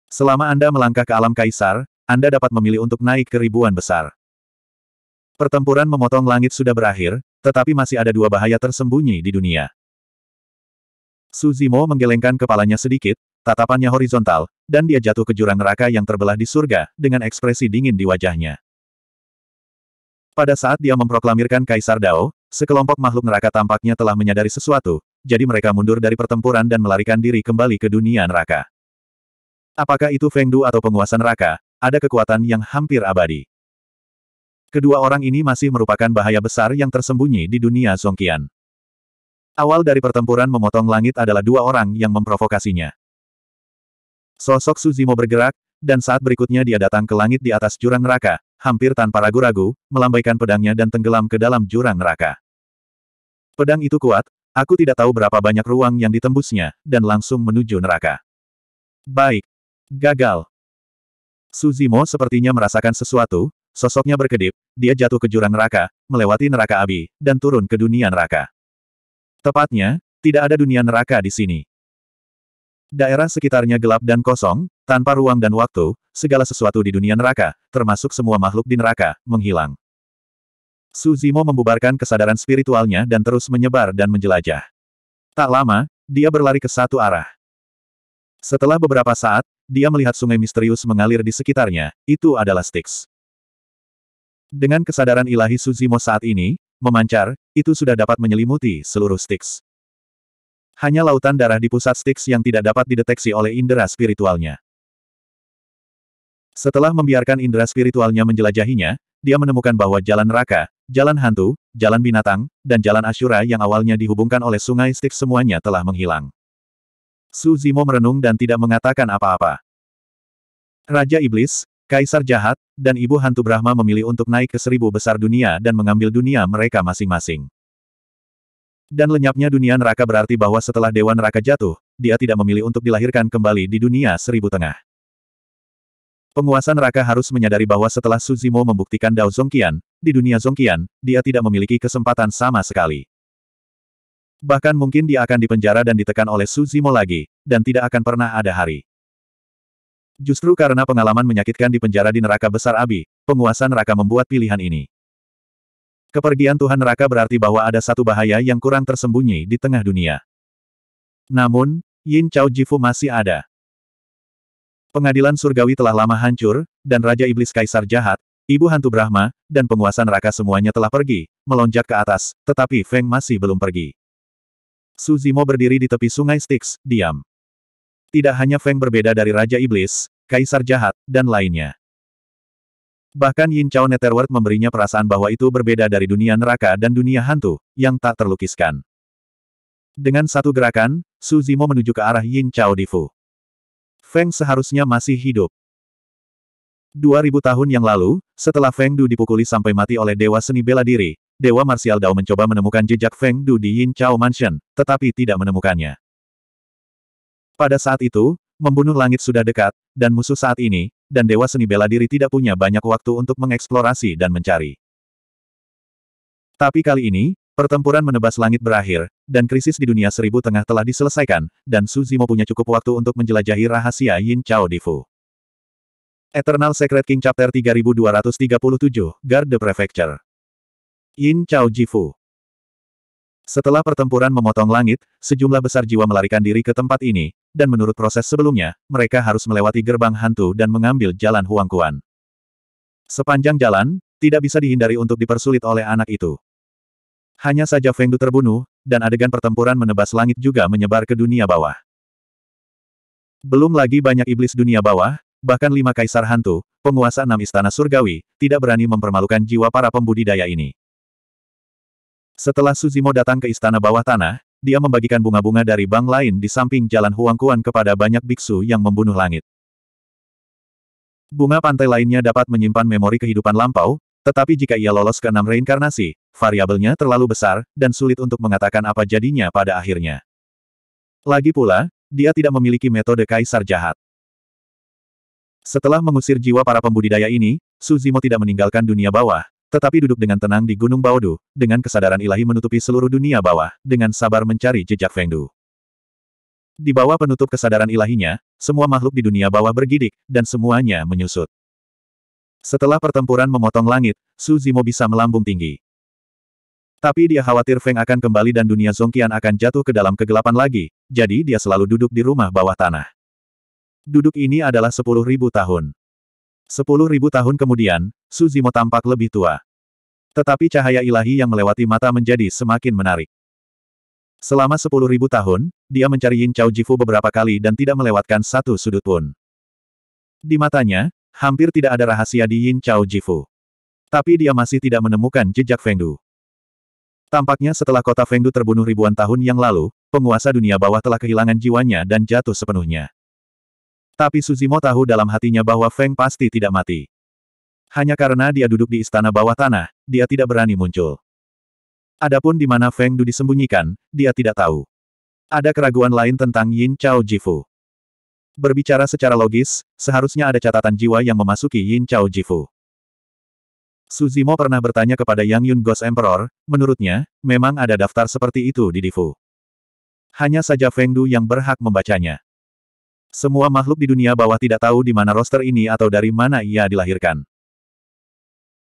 Selama Anda melangkah ke alam kaisar, Anda dapat memilih untuk naik ke ribuan besar. Pertempuran memotong langit sudah berakhir, tetapi masih ada dua bahaya tersembunyi di dunia. Suzimo menggelengkan kepalanya sedikit, tatapannya horizontal, dan dia jatuh ke jurang neraka yang terbelah di surga, dengan ekspresi dingin di wajahnya. Pada saat dia memproklamirkan Kaisar Dao, Sekelompok makhluk neraka tampaknya telah menyadari sesuatu, jadi mereka mundur dari pertempuran dan melarikan diri kembali ke dunia neraka. Apakah itu Feng Du atau penguasa neraka, ada kekuatan yang hampir abadi. Kedua orang ini masih merupakan bahaya besar yang tersembunyi di dunia Songkian. Awal dari pertempuran memotong langit adalah dua orang yang memprovokasinya. Sosok Suzimo bergerak, dan saat berikutnya dia datang ke langit di atas jurang neraka, hampir tanpa ragu-ragu, melambaikan pedangnya dan tenggelam ke dalam jurang neraka. Pedang itu kuat, aku tidak tahu berapa banyak ruang yang ditembusnya, dan langsung menuju neraka. Baik. Gagal. Suzimo sepertinya merasakan sesuatu, sosoknya berkedip, dia jatuh ke jurang neraka, melewati neraka api, dan turun ke dunia neraka. Tepatnya, tidak ada dunia neraka di sini. Daerah sekitarnya gelap dan kosong, tanpa ruang dan waktu, segala sesuatu di dunia neraka, termasuk semua makhluk di neraka, menghilang. Suzimo membubarkan kesadaran spiritualnya dan terus menyebar dan menjelajah. Tak lama, dia berlari ke satu arah. Setelah beberapa saat, dia melihat sungai misterius mengalir di sekitarnya, itu adalah Styx. Dengan kesadaran ilahi Suzimo saat ini, memancar, itu sudah dapat menyelimuti seluruh Styx. Hanya lautan darah di pusat Styx yang tidak dapat dideteksi oleh indera spiritualnya. Setelah membiarkan indera spiritualnya menjelajahinya, dia menemukan bahwa jalan neraka, Jalan hantu, jalan binatang, dan jalan Asyura yang awalnya dihubungkan oleh sungai Styx semuanya telah menghilang. Su Zimo merenung dan tidak mengatakan apa-apa. Raja Iblis, Kaisar Jahat, dan Ibu Hantu Brahma memilih untuk naik ke seribu besar dunia dan mengambil dunia mereka masing-masing. Dan lenyapnya dunia neraka berarti bahwa setelah dewan Neraka jatuh, dia tidak memilih untuk dilahirkan kembali di dunia seribu tengah. Penguasa neraka harus menyadari bahwa setelah Suzimo membuktikan Dao Zongqian, di dunia Zongqian, dia tidak memiliki kesempatan sama sekali. Bahkan mungkin dia akan dipenjara dan ditekan oleh Suzimo lagi, dan tidak akan pernah ada hari. Justru karena pengalaman menyakitkan di penjara di neraka besar Abi, penguasa neraka membuat pilihan ini. Kepergian Tuhan neraka berarti bahwa ada satu bahaya yang kurang tersembunyi di tengah dunia. Namun, Yin Chao Jifu masih ada. Pengadilan surgawi telah lama hancur, dan Raja Iblis Kaisar jahat, Ibu Hantu Brahma, dan penguasa neraka semuanya telah pergi, melonjak ke atas, tetapi Feng masih belum pergi. Suzimo berdiri di tepi sungai Styx, diam. Tidak hanya Feng berbeda dari Raja Iblis, Kaisar Jahat, dan lainnya. Bahkan Yin Chao Netherworld memberinya perasaan bahwa itu berbeda dari dunia neraka dan dunia hantu, yang tak terlukiskan. Dengan satu gerakan, Suzimo menuju ke arah Yin Chao Difu. Feng seharusnya masih hidup. 2000 tahun yang lalu, setelah Feng Du dipukuli sampai mati oleh Dewa Seni Bela Diri, Dewa Martial Dao mencoba menemukan jejak Feng Du di Yin Chao Mansion, tetapi tidak menemukannya. Pada saat itu, membunuh langit sudah dekat, dan musuh saat ini, dan Dewa Seni Bela Diri tidak punya banyak waktu untuk mengeksplorasi dan mencari. Tapi kali ini, Pertempuran menebas langit berakhir, dan krisis di dunia seribu tengah telah diselesaikan, dan Su Zimo punya cukup waktu untuk menjelajahi rahasia Yin Chao Difu. Eternal Secret King Chapter 3237, the Prefecture Yin Chao Jifu Setelah pertempuran memotong langit, sejumlah besar jiwa melarikan diri ke tempat ini, dan menurut proses sebelumnya, mereka harus melewati gerbang hantu dan mengambil jalan Huangkuan. Sepanjang jalan, tidak bisa dihindari untuk dipersulit oleh anak itu. Hanya saja Fengdu terbunuh, dan adegan pertempuran menebas langit juga menyebar ke dunia bawah. Belum lagi banyak iblis dunia bawah, bahkan lima kaisar hantu, penguasa enam istana surgawi, tidak berani mempermalukan jiwa para pembudidaya ini. Setelah Suzimo datang ke istana bawah tanah, dia membagikan bunga-bunga dari bank lain di samping jalan Huangkuan kepada banyak biksu yang membunuh langit. Bunga pantai lainnya dapat menyimpan memori kehidupan lampau, tetapi jika ia lolos ke enam reinkarnasi, variabelnya terlalu besar, dan sulit untuk mengatakan apa jadinya pada akhirnya. Lagi pula, dia tidak memiliki metode kaisar jahat. Setelah mengusir jiwa para pembudidaya ini, Suzimo tidak meninggalkan dunia bawah, tetapi duduk dengan tenang di Gunung Baodu, dengan kesadaran ilahi menutupi seluruh dunia bawah, dengan sabar mencari jejak Fengdu. Di bawah penutup kesadaran ilahinya, semua makhluk di dunia bawah bergidik, dan semuanya menyusut. Setelah pertempuran memotong langit, Suzimo bisa melambung tinggi. Tapi dia khawatir Feng akan kembali dan dunia Zongqian akan jatuh ke dalam kegelapan lagi, jadi dia selalu duduk di rumah bawah tanah. Duduk ini adalah sepuluh ribu tahun. Sepuluh ribu tahun kemudian, Su Zimo tampak lebih tua. Tetapi cahaya ilahi yang melewati mata menjadi semakin menarik. Selama sepuluh ribu tahun, dia mencari Yin Chao Jifu beberapa kali dan tidak melewatkan satu sudut pun. Di matanya, hampir tidak ada rahasia di Yin Chao Jifu. Tapi dia masih tidak menemukan jejak Feng Du. Tampaknya setelah kota Fengdu terbunuh ribuan tahun yang lalu, penguasa dunia bawah telah kehilangan jiwanya dan jatuh sepenuhnya. Tapi Suzimo tahu dalam hatinya bahwa Feng pasti tidak mati. Hanya karena dia duduk di istana bawah tanah, dia tidak berani muncul. Adapun di mana Feng Du disembunyikan, dia tidak tahu. Ada keraguan lain tentang Yin Chao Jifu. Berbicara secara logis, seharusnya ada catatan jiwa yang memasuki Yin Chao Jifu. Suzimo pernah bertanya kepada Yang Yun Ghost Emperor, menurutnya, memang ada daftar seperti itu di Difu. Hanya saja Feng Du yang berhak membacanya. Semua makhluk di dunia bawah tidak tahu di mana roster ini atau dari mana ia dilahirkan.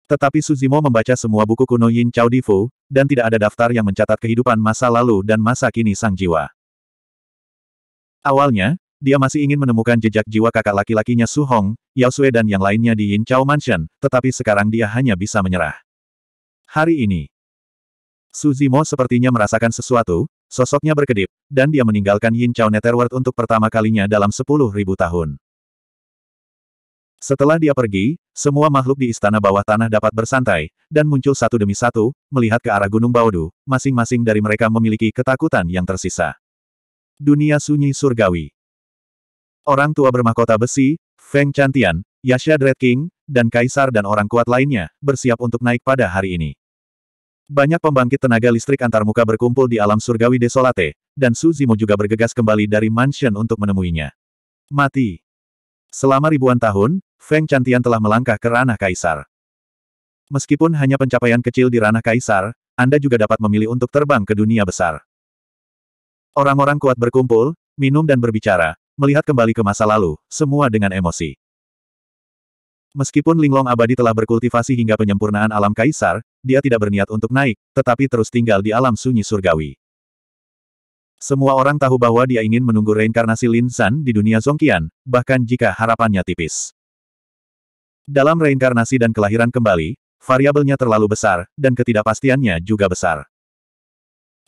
Tetapi Suzimo membaca semua buku kuno Yin Chao Difu, dan tidak ada daftar yang mencatat kehidupan masa lalu dan masa kini sang jiwa. Awalnya, dia masih ingin menemukan jejak jiwa kakak laki-lakinya Su Hong, Yao Sui dan yang lainnya di Yin Chao Mansion, tetapi sekarang dia hanya bisa menyerah. Hari ini, Su Zimo sepertinya merasakan sesuatu, sosoknya berkedip, dan dia meninggalkan Yin Chao Netherworld untuk pertama kalinya dalam 10.000 tahun. Setelah dia pergi, semua makhluk di istana bawah tanah dapat bersantai, dan muncul satu demi satu, melihat ke arah Gunung Baodu. masing-masing dari mereka memiliki ketakutan yang tersisa. Dunia sunyi surgawi orang tua bermahkota besi, Feng Chantian, Yasha Dread King, dan Kaisar dan orang kuat lainnya, bersiap untuk naik pada hari ini. Banyak pembangkit tenaga listrik antarmuka berkumpul di alam surgawi desolate, dan Su Zimo juga bergegas kembali dari mansion untuk menemuinya. Mati. Selama ribuan tahun, Feng Chantian telah melangkah ke ranah Kaisar. Meskipun hanya pencapaian kecil di ranah Kaisar, Anda juga dapat memilih untuk terbang ke dunia besar. Orang-orang kuat berkumpul, minum dan berbicara, melihat kembali ke masa lalu, semua dengan emosi. Meskipun Linglong abadi telah berkultivasi hingga penyempurnaan alam kaisar, dia tidak berniat untuk naik, tetapi terus tinggal di alam sunyi surgawi. Semua orang tahu bahwa dia ingin menunggu reinkarnasi Lin San di dunia Zongkian, bahkan jika harapannya tipis. Dalam reinkarnasi dan kelahiran kembali, variabelnya terlalu besar, dan ketidakpastiannya juga besar.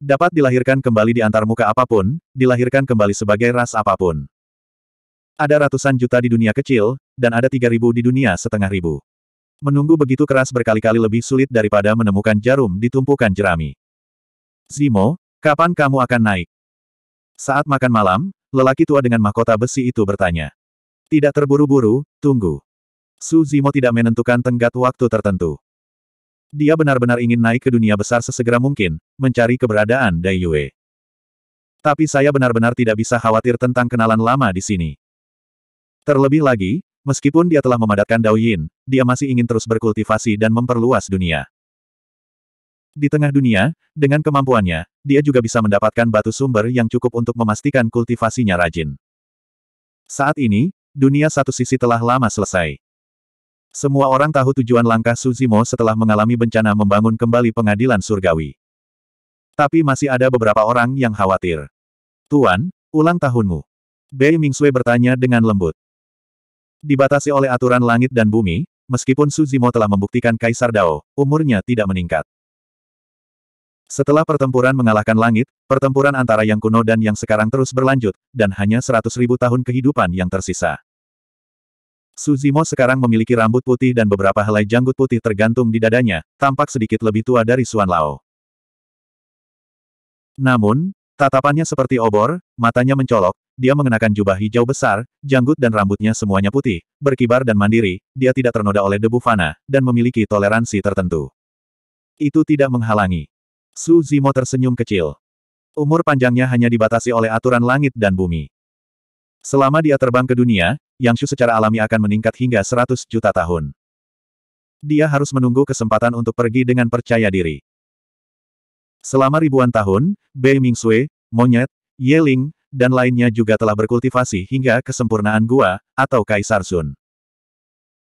Dapat dilahirkan kembali di antar muka apapun, dilahirkan kembali sebagai ras apapun. Ada ratusan juta di dunia kecil, dan ada tiga ribu di dunia setengah ribu. Menunggu begitu keras berkali-kali lebih sulit daripada menemukan jarum di tumpukan jerami. Zimo, kapan kamu akan naik? Saat makan malam, lelaki tua dengan mahkota besi itu bertanya. Tidak terburu-buru, tunggu. Su Zimo tidak menentukan tenggat waktu tertentu. Dia benar-benar ingin naik ke dunia besar sesegera mungkin, mencari keberadaan Dai Yue. Tapi saya benar-benar tidak bisa khawatir tentang kenalan lama di sini. Terlebih lagi, meskipun dia telah memadatkan Dao Yin, dia masih ingin terus berkultivasi dan memperluas dunia. Di tengah dunia, dengan kemampuannya, dia juga bisa mendapatkan batu sumber yang cukup untuk memastikan kultivasinya rajin. Saat ini, dunia satu sisi telah lama selesai. Semua orang tahu tujuan langkah Suzimo setelah mengalami bencana membangun kembali pengadilan surgawi. Tapi masih ada beberapa orang yang khawatir. Tuan, ulang tahunmu. Bei Mingsui bertanya dengan lembut. Dibatasi oleh aturan langit dan bumi, meskipun Suzimo telah membuktikan Kaisar Dao, umurnya tidak meningkat. Setelah pertempuran mengalahkan langit, pertempuran antara yang kuno dan yang sekarang terus berlanjut, dan hanya seratus tahun kehidupan yang tersisa. Suzimo sekarang memiliki rambut putih dan beberapa helai janggut putih tergantung di dadanya, tampak sedikit lebih tua dari Suan Lao. Namun, tatapannya seperti obor, matanya mencolok, dia mengenakan jubah hijau besar, janggut dan rambutnya semuanya putih, berkibar dan mandiri, dia tidak ternoda oleh debu fana, dan memiliki toleransi tertentu. Itu tidak menghalangi. Su Zimo tersenyum kecil. Umur panjangnya hanya dibatasi oleh aturan langit dan bumi. Selama dia terbang ke dunia, Yang Shu secara alami akan meningkat hingga 100 juta tahun. Dia harus menunggu kesempatan untuk pergi dengan percaya diri. Selama ribuan tahun, Bei Mingsui, Monyet, Ye Ling dan lainnya juga telah berkultivasi hingga kesempurnaan gua, atau Kaisar Sun.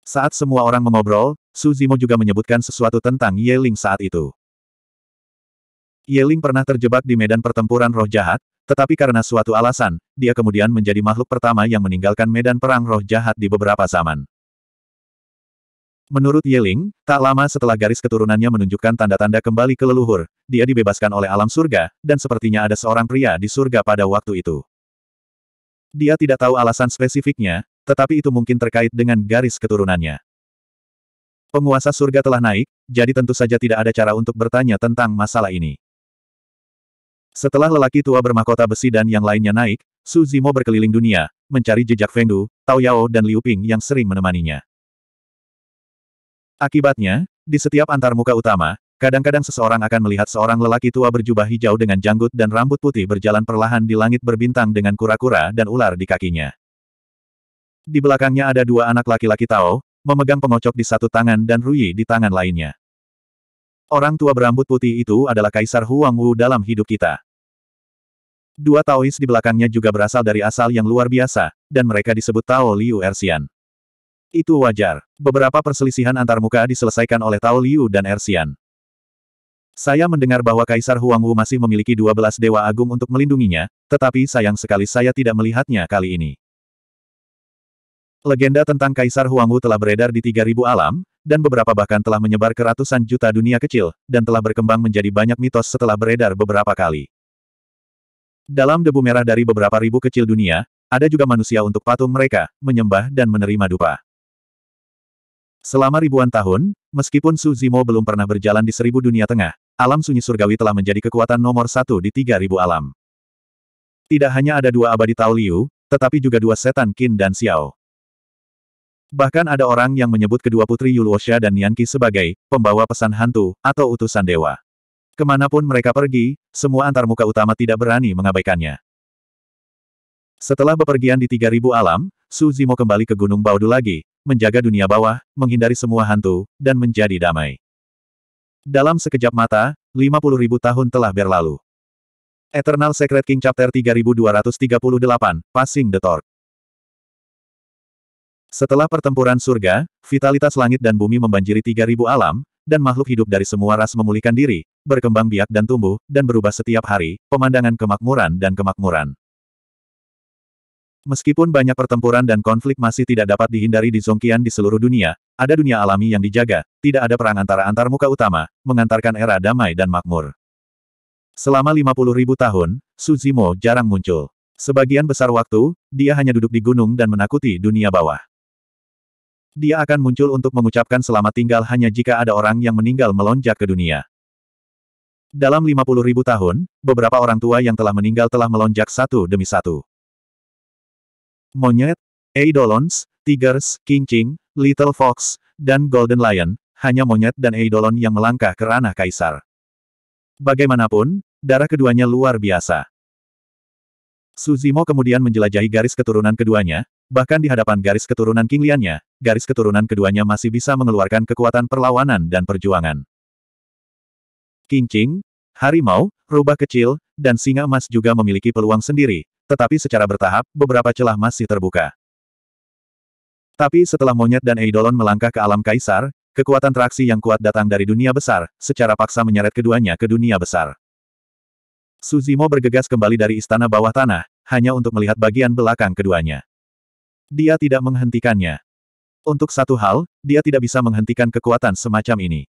Saat semua orang mengobrol, Su Zimo juga menyebutkan sesuatu tentang Ye Ling saat itu. Ye Ling pernah terjebak di medan pertempuran roh jahat, tetapi karena suatu alasan, dia kemudian menjadi makhluk pertama yang meninggalkan medan perang roh jahat di beberapa zaman. Menurut Yeling, tak lama setelah garis keturunannya menunjukkan tanda-tanda kembali ke leluhur, dia dibebaskan oleh alam surga, dan sepertinya ada seorang pria di surga pada waktu itu. Dia tidak tahu alasan spesifiknya, tetapi itu mungkin terkait dengan garis keturunannya. Penguasa surga telah naik, jadi tentu saja tidak ada cara untuk bertanya tentang masalah ini. Setelah lelaki tua bermahkota besi dan yang lainnya naik, Su Zimo berkeliling dunia, mencari jejak Fengdu, Tao Yao dan Liu Ping yang sering menemaninya. Akibatnya, di setiap antarmuka utama, kadang-kadang seseorang akan melihat seorang lelaki tua berjubah hijau dengan janggut dan rambut putih berjalan perlahan di langit berbintang dengan kura-kura dan ular di kakinya. Di belakangnya ada dua anak laki-laki Tao, memegang pengocok di satu tangan dan Rui di tangan lainnya. Orang tua berambut putih itu adalah Kaisar Huang Wu dalam hidup kita. Dua Taois di belakangnya juga berasal dari asal yang luar biasa, dan mereka disebut Tao Liu Ersian. Itu wajar. Beberapa perselisihan antarmuka diselesaikan oleh Tao Liu dan Ersian. Saya mendengar bahwa Kaisar Huangwu masih memiliki 12 Dewa Agung untuk melindunginya, tetapi sayang sekali saya tidak melihatnya kali ini. Legenda tentang Kaisar Huangwu telah beredar di 3000 alam, dan beberapa bahkan telah menyebar ke ratusan juta dunia kecil, dan telah berkembang menjadi banyak mitos setelah beredar beberapa kali. Dalam debu merah dari beberapa ribu kecil dunia, ada juga manusia untuk patung mereka, menyembah dan menerima dupa. Selama ribuan tahun, meskipun Su Zimo belum pernah berjalan di seribu dunia tengah, alam sunyi surgawi telah menjadi kekuatan nomor satu di tiga ribu alam. Tidak hanya ada dua abadi Tao Liu, tetapi juga dua setan Qin dan Xiao. Bahkan ada orang yang menyebut kedua putri Yuluosha dan Nianqi sebagai pembawa pesan hantu atau utusan dewa. Kemanapun mereka pergi, semua antarmuka utama tidak berani mengabaikannya. Setelah bepergian di Tiga Ribu alam, Su Zimo kembali ke Gunung Baudu lagi, menjaga dunia bawah, menghindari semua hantu, dan menjadi damai. Dalam sekejap mata, 50 ribu tahun telah berlalu. Eternal Secret King Chapter 3238, Passing the Torch. Setelah pertempuran surga, vitalitas langit dan bumi membanjiri 3000 alam, dan makhluk hidup dari semua ras memulihkan diri, berkembang biak dan tumbuh, dan berubah setiap hari, pemandangan kemakmuran dan kemakmuran. Meskipun banyak pertempuran dan konflik masih tidak dapat dihindari di Zongkian di seluruh dunia, ada dunia alami yang dijaga, tidak ada perang antara antar muka utama, mengantarkan era damai dan makmur. Selama 50.000 tahun, Suzimo jarang muncul. Sebagian besar waktu, dia hanya duduk di gunung dan menakuti dunia bawah. Dia akan muncul untuk mengucapkan selamat tinggal hanya jika ada orang yang meninggal melonjak ke dunia. Dalam 50.000 tahun, beberapa orang tua yang telah meninggal telah melonjak satu demi satu. Monyet, Eidolons, Tigers, King Little Fox, dan Golden Lion, hanya monyet dan Eidolon yang melangkah ke ranah kaisar. Bagaimanapun, darah keduanya luar biasa. Suzimo kemudian menjelajahi garis keturunan keduanya, bahkan di hadapan garis keturunan King Liannya, garis keturunan keduanya masih bisa mengeluarkan kekuatan perlawanan dan perjuangan. King harimau, rubah kecil, dan singa emas juga memiliki peluang sendiri, tetapi secara bertahap, beberapa celah masih terbuka. Tapi setelah monyet dan Eidolon melangkah ke alam kaisar, kekuatan traksi yang kuat datang dari dunia besar, secara paksa menyeret keduanya ke dunia besar. Suzimo bergegas kembali dari istana bawah tanah, hanya untuk melihat bagian belakang keduanya. Dia tidak menghentikannya. Untuk satu hal, dia tidak bisa menghentikan kekuatan semacam ini.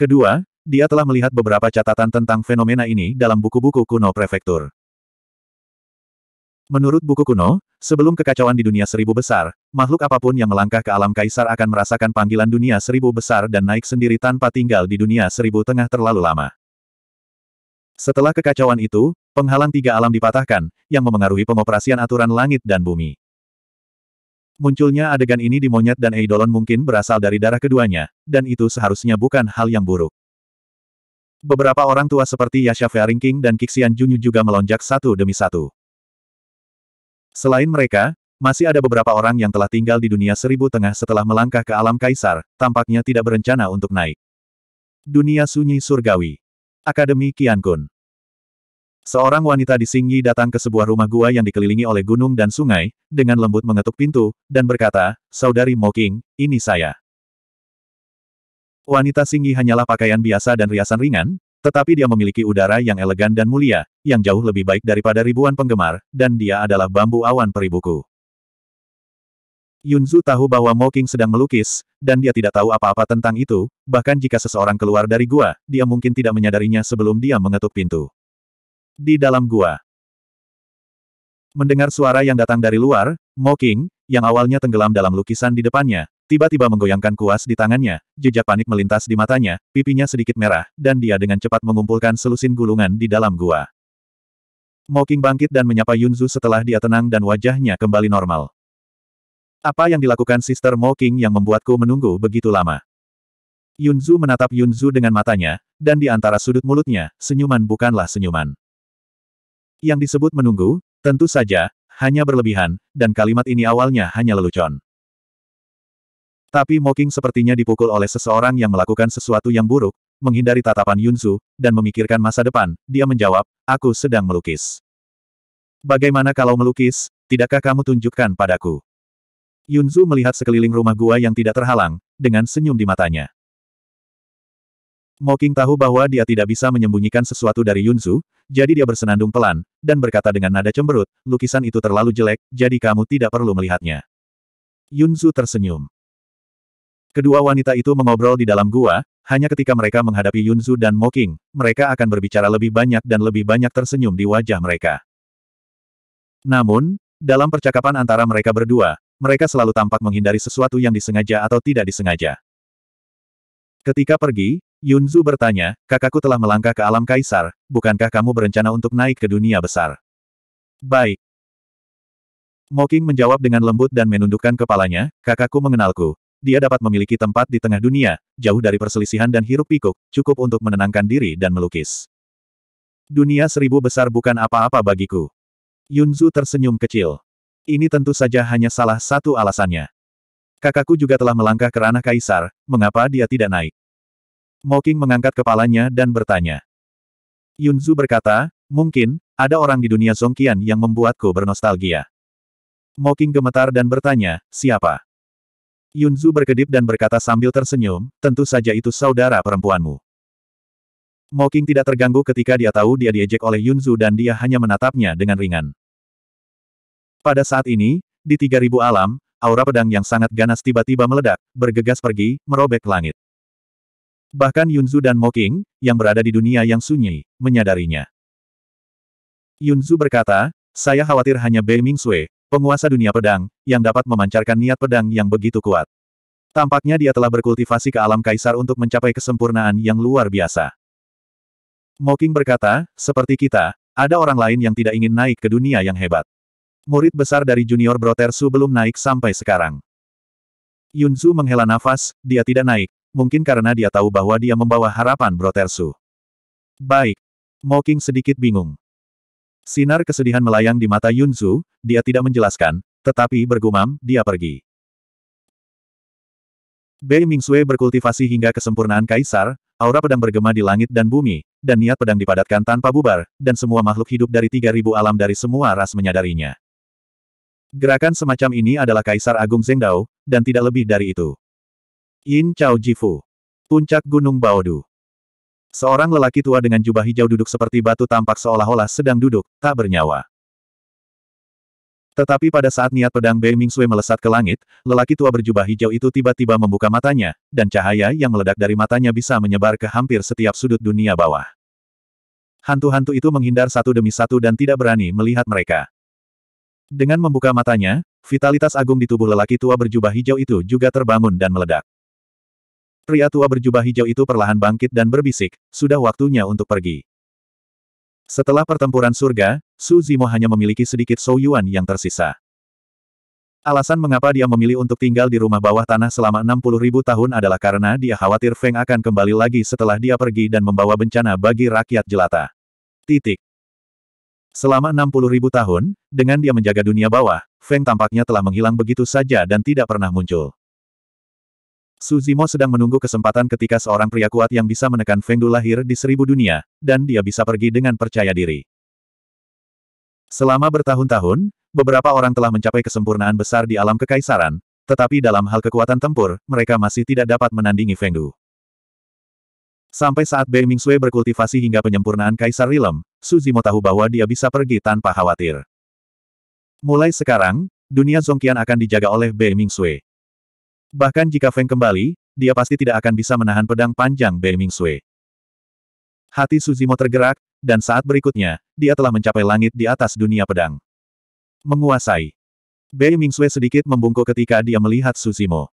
Kedua, dia telah melihat beberapa catatan tentang fenomena ini dalam buku-buku kuno prefektur. Menurut buku kuno, sebelum kekacauan di dunia seribu besar, makhluk apapun yang melangkah ke alam kaisar akan merasakan panggilan dunia seribu besar dan naik sendiri tanpa tinggal di dunia seribu tengah terlalu lama. Setelah kekacauan itu, penghalang tiga alam dipatahkan, yang memengaruhi pengoperasian aturan langit dan bumi. Munculnya adegan ini di Monyet dan Eidolon mungkin berasal dari darah keduanya, dan itu seharusnya bukan hal yang buruk. Beberapa orang tua seperti Yasha King dan Kixian Junyu juga melonjak satu demi satu. Selain mereka, masih ada beberapa orang yang telah tinggal di dunia seribu tengah setelah melangkah ke alam kaisar, tampaknya tidak berencana untuk naik. Dunia sunyi surgawi. Akademi Kian Kun. Seorang wanita di Singyi datang ke sebuah rumah gua yang dikelilingi oleh gunung dan sungai, dengan lembut mengetuk pintu, dan berkata, Saudari Moking, ini saya. Wanita singgi hanyalah pakaian biasa dan riasan ringan, tetapi dia memiliki udara yang elegan dan mulia, yang jauh lebih baik daripada ribuan penggemar, dan dia adalah bambu awan peribuku. Yunzu tahu bahwa Mo King sedang melukis, dan dia tidak tahu apa-apa tentang itu, bahkan jika seseorang keluar dari gua, dia mungkin tidak menyadarinya sebelum dia mengetuk pintu. Di dalam gua. Mendengar suara yang datang dari luar, Mo King, yang awalnya tenggelam dalam lukisan di depannya, Tiba-tiba menggoyangkan kuas di tangannya, jejak panik melintas di matanya, pipinya sedikit merah, dan dia dengan cepat mengumpulkan selusin gulungan di dalam gua. Moking bangkit dan menyapa Yunzu setelah dia tenang dan wajahnya kembali normal. Apa yang dilakukan Sister Moking yang membuatku menunggu begitu lama? Yunzu menatap Yunzu dengan matanya, dan di antara sudut mulutnya, senyuman bukanlah senyuman. Yang disebut menunggu, tentu saja, hanya berlebihan, dan kalimat ini awalnya hanya lelucon. Tapi Moking sepertinya dipukul oleh seseorang yang melakukan sesuatu yang buruk, menghindari tatapan Yunzu, dan memikirkan masa depan, dia menjawab, aku sedang melukis. Bagaimana kalau melukis, tidakkah kamu tunjukkan padaku? Yunzu melihat sekeliling rumah gua yang tidak terhalang, dengan senyum di matanya. Moking tahu bahwa dia tidak bisa menyembunyikan sesuatu dari Yunzu, jadi dia bersenandung pelan, dan berkata dengan nada cemberut, lukisan itu terlalu jelek, jadi kamu tidak perlu melihatnya. Yunzu tersenyum. Kedua wanita itu mengobrol di dalam gua, hanya ketika mereka menghadapi Yunzu dan Moking, mereka akan berbicara lebih banyak dan lebih banyak tersenyum di wajah mereka. Namun, dalam percakapan antara mereka berdua, mereka selalu tampak menghindari sesuatu yang disengaja atau tidak disengaja. Ketika pergi, Yunzu bertanya, kakakku telah melangkah ke alam kaisar, bukankah kamu berencana untuk naik ke dunia besar? Baik. Moking menjawab dengan lembut dan menundukkan kepalanya, kakakku mengenalku, dia dapat memiliki tempat di tengah dunia, jauh dari perselisihan dan hiruk pikuk, cukup untuk menenangkan diri dan melukis. Dunia seribu besar bukan apa-apa bagiku. Yunzu tersenyum kecil. Ini tentu saja hanya salah satu alasannya. Kakakku juga telah melangkah ke ranah kaisar, mengapa dia tidak naik? Moking mengangkat kepalanya dan bertanya. Yunzu berkata, mungkin, ada orang di dunia Zongkian yang membuatku bernostalgia. Moking gemetar dan bertanya, siapa? Yunzu berkedip dan berkata sambil tersenyum, tentu saja itu saudara perempuanmu. Moking tidak terganggu ketika dia tahu dia diejek oleh Yunzu dan dia hanya menatapnya dengan ringan. Pada saat ini, di 3000 alam, aura pedang yang sangat ganas tiba-tiba meledak, bergegas pergi, merobek langit. Bahkan Yunzu dan Moking, yang berada di dunia yang sunyi, menyadarinya. Yunzu berkata, saya khawatir hanya Bei Mingsue, Penguasa dunia pedang, yang dapat memancarkan niat pedang yang begitu kuat. Tampaknya dia telah berkultivasi ke alam kaisar untuk mencapai kesempurnaan yang luar biasa. Moking berkata, seperti kita, ada orang lain yang tidak ingin naik ke dunia yang hebat. Murid besar dari junior Brotersu belum naik sampai sekarang. Yunzu menghela nafas, dia tidak naik, mungkin karena dia tahu bahwa dia membawa harapan Brotersu. Baik. Moking sedikit bingung. Sinar kesedihan melayang di mata Yunzu, dia tidak menjelaskan, tetapi bergumam, dia pergi. Bei Mingxue berkultivasi hingga kesempurnaan kaisar, aura pedang bergema di langit dan bumi, dan niat pedang dipadatkan tanpa bubar, dan semua makhluk hidup dari 3000 alam dari semua ras menyadarinya. Gerakan semacam ini adalah Kaisar Agung Zhengdao, dan tidak lebih dari itu. Yin Chao Jifu. Puncak Gunung Baodu. Seorang lelaki tua dengan jubah hijau duduk seperti batu tampak seolah-olah sedang duduk, tak bernyawa. Tetapi pada saat niat pedang Bei Ming Sui melesat ke langit, lelaki tua berjubah hijau itu tiba-tiba membuka matanya, dan cahaya yang meledak dari matanya bisa menyebar ke hampir setiap sudut dunia bawah. Hantu-hantu itu menghindar satu demi satu dan tidak berani melihat mereka. Dengan membuka matanya, vitalitas agung di tubuh lelaki tua berjubah hijau itu juga terbangun dan meledak. Pria tua berjubah hijau itu perlahan bangkit dan berbisik, sudah waktunya untuk pergi. Setelah pertempuran surga, Su Zimo hanya memiliki sedikit Yuan yang tersisa. Alasan mengapa dia memilih untuk tinggal di rumah bawah tanah selama 60 ribu tahun adalah karena dia khawatir Feng akan kembali lagi setelah dia pergi dan membawa bencana bagi rakyat jelata. Titik. Selama 60 ribu tahun, dengan dia menjaga dunia bawah, Feng tampaknya telah menghilang begitu saja dan tidak pernah muncul. Su sedang menunggu kesempatan ketika seorang pria kuat yang bisa menekan Fengdu lahir di seribu dunia, dan dia bisa pergi dengan percaya diri. Selama bertahun-tahun, beberapa orang telah mencapai kesempurnaan besar di alam kekaisaran, tetapi dalam hal kekuatan tempur, mereka masih tidak dapat menandingi Fengdu. Sampai saat Bei Mingxue berkultivasi hingga penyempurnaan Kaisar Rilem, Su tahu bahwa dia bisa pergi tanpa khawatir. Mulai sekarang, dunia Zongqian akan dijaga oleh Bei Mingxue. Bahkan jika Feng kembali, dia pasti tidak akan bisa menahan pedang panjang Bei Sui. Hati Suzimo tergerak, dan saat berikutnya, dia telah mencapai langit di atas dunia pedang. Menguasai. Bei Sui sedikit membungkuk ketika dia melihat Suzimo.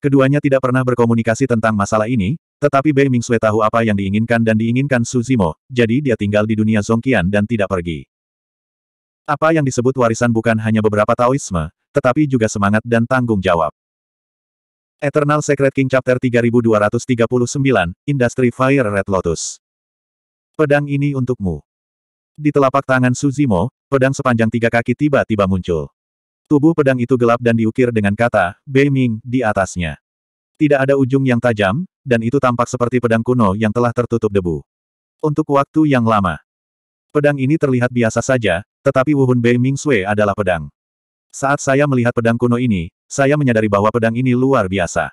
Keduanya tidak pernah berkomunikasi tentang masalah ini, tetapi Bei Sui tahu apa yang diinginkan dan diinginkan Suzimo, jadi dia tinggal di dunia Zongkian dan tidak pergi. Apa yang disebut warisan bukan hanya beberapa taoisme, tetapi juga semangat dan tanggung jawab. Eternal Secret King Chapter 3239, Industry Fire Red Lotus. Pedang ini untukmu. Di telapak tangan Suzimo, pedang sepanjang tiga kaki tiba-tiba muncul. Tubuh pedang itu gelap dan diukir dengan kata, Beiming, di atasnya. Tidak ada ujung yang tajam, dan itu tampak seperti pedang kuno yang telah tertutup debu. Untuk waktu yang lama. Pedang ini terlihat biasa saja, tetapi Wuhun Beiming Sui adalah pedang. Saat saya melihat pedang kuno ini, saya menyadari bahwa pedang ini luar biasa.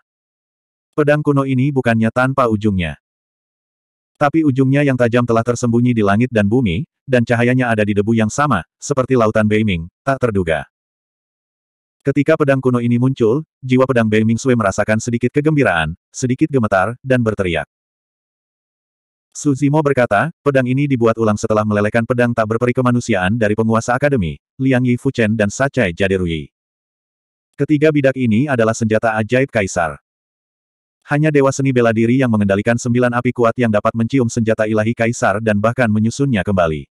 Pedang kuno ini bukannya tanpa ujungnya. Tapi ujungnya yang tajam telah tersembunyi di langit dan bumi, dan cahayanya ada di debu yang sama, seperti lautan Beiming, tak terduga. Ketika pedang kuno ini muncul, jiwa pedang Beiming Sui merasakan sedikit kegembiraan, sedikit gemetar, dan berteriak. Suzimo berkata, pedang ini dibuat ulang setelah melelehkan pedang tak berperi kemanusiaan dari penguasa akademi, Liang Yi Fuchen dan Sacai Jaderui. Ketiga bidak ini adalah senjata ajaib kaisar. Hanya dewa seni bela diri yang mengendalikan sembilan api kuat yang dapat mencium senjata ilahi kaisar dan bahkan menyusunnya kembali.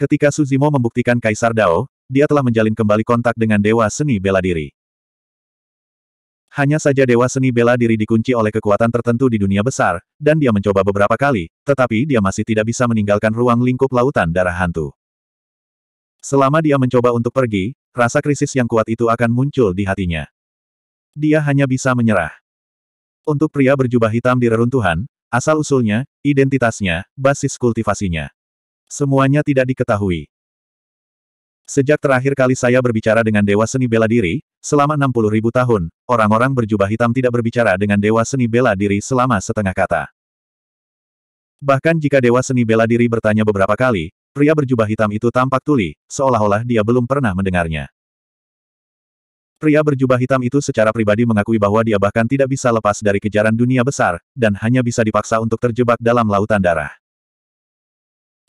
Ketika Suzimo membuktikan kaisar Dao, dia telah menjalin kembali kontak dengan dewa seni bela diri. Hanya saja Dewa Seni Bela Diri dikunci oleh kekuatan tertentu di dunia besar, dan dia mencoba beberapa kali, tetapi dia masih tidak bisa meninggalkan ruang lingkup lautan darah hantu. Selama dia mencoba untuk pergi, rasa krisis yang kuat itu akan muncul di hatinya. Dia hanya bisa menyerah. Untuk pria berjubah hitam di reruntuhan, asal-usulnya, identitasnya, basis kultivasinya. Semuanya tidak diketahui. Sejak terakhir kali saya berbicara dengan Dewa Seni Bela Diri, selama 60 ribu tahun, orang-orang berjubah hitam tidak berbicara dengan Dewa Seni Bela Diri selama setengah kata. Bahkan jika Dewa Seni Bela Diri bertanya beberapa kali, pria berjubah hitam itu tampak tuli, seolah-olah dia belum pernah mendengarnya. Pria berjubah hitam itu secara pribadi mengakui bahwa dia bahkan tidak bisa lepas dari kejaran dunia besar, dan hanya bisa dipaksa untuk terjebak dalam lautan darah.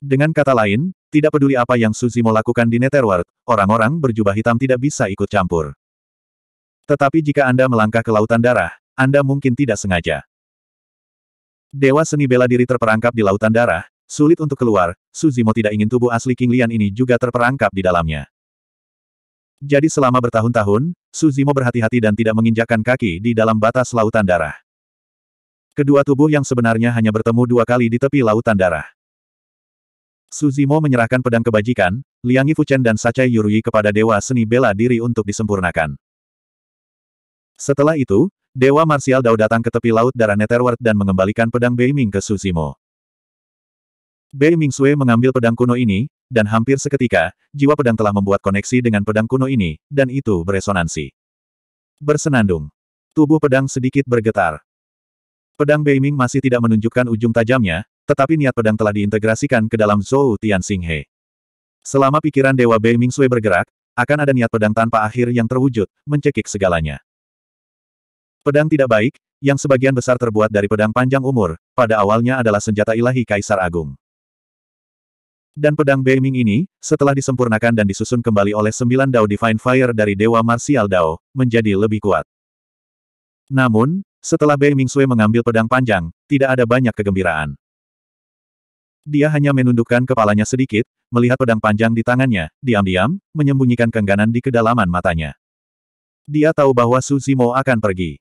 Dengan kata lain, tidak peduli apa yang mau lakukan di Netherworld, orang-orang berjubah hitam tidak bisa ikut campur. Tetapi jika Anda melangkah ke lautan darah, Anda mungkin tidak sengaja. Dewa seni bela diri terperangkap di lautan darah, sulit untuk keluar, Suzimo tidak ingin tubuh asli King Lian ini juga terperangkap di dalamnya. Jadi selama bertahun-tahun, Suzimo berhati-hati dan tidak menginjakan kaki di dalam batas lautan darah. Kedua tubuh yang sebenarnya hanya bertemu dua kali di tepi lautan darah. Suzimo menyerahkan pedang kebajikan, Liang Yifuchen dan Sacai Yurui kepada Dewa Seni Bela Diri untuk disempurnakan. Setelah itu, Dewa Marsial Dao datang ke tepi laut darah Netherworld dan mengembalikan pedang Beiming ke Suzimo. Beiming Sui mengambil pedang kuno ini, dan hampir seketika, jiwa pedang telah membuat koneksi dengan pedang kuno ini, dan itu beresonansi. Bersenandung. Tubuh pedang sedikit bergetar. Pedang Beiming masih tidak menunjukkan ujung tajamnya, tetapi niat pedang telah diintegrasikan ke dalam Zhou Tianxinghe. Selama pikiran Dewa Bei Sue bergerak, akan ada niat pedang tanpa akhir yang terwujud, mencekik segalanya. Pedang tidak baik, yang sebagian besar terbuat dari pedang panjang umur, pada awalnya adalah senjata ilahi Kaisar Agung. Dan pedang Bei Ming ini, setelah disempurnakan dan disusun kembali oleh sembilan Dao Divine Fire dari Dewa Martial Dao, menjadi lebih kuat. Namun, setelah Bei Ming Sui mengambil pedang panjang, tidak ada banyak kegembiraan. Dia hanya menundukkan kepalanya sedikit, melihat pedang panjang di tangannya, diam-diam, menyembunyikan kengganan di kedalaman matanya. Dia tahu bahwa Suzimo akan pergi.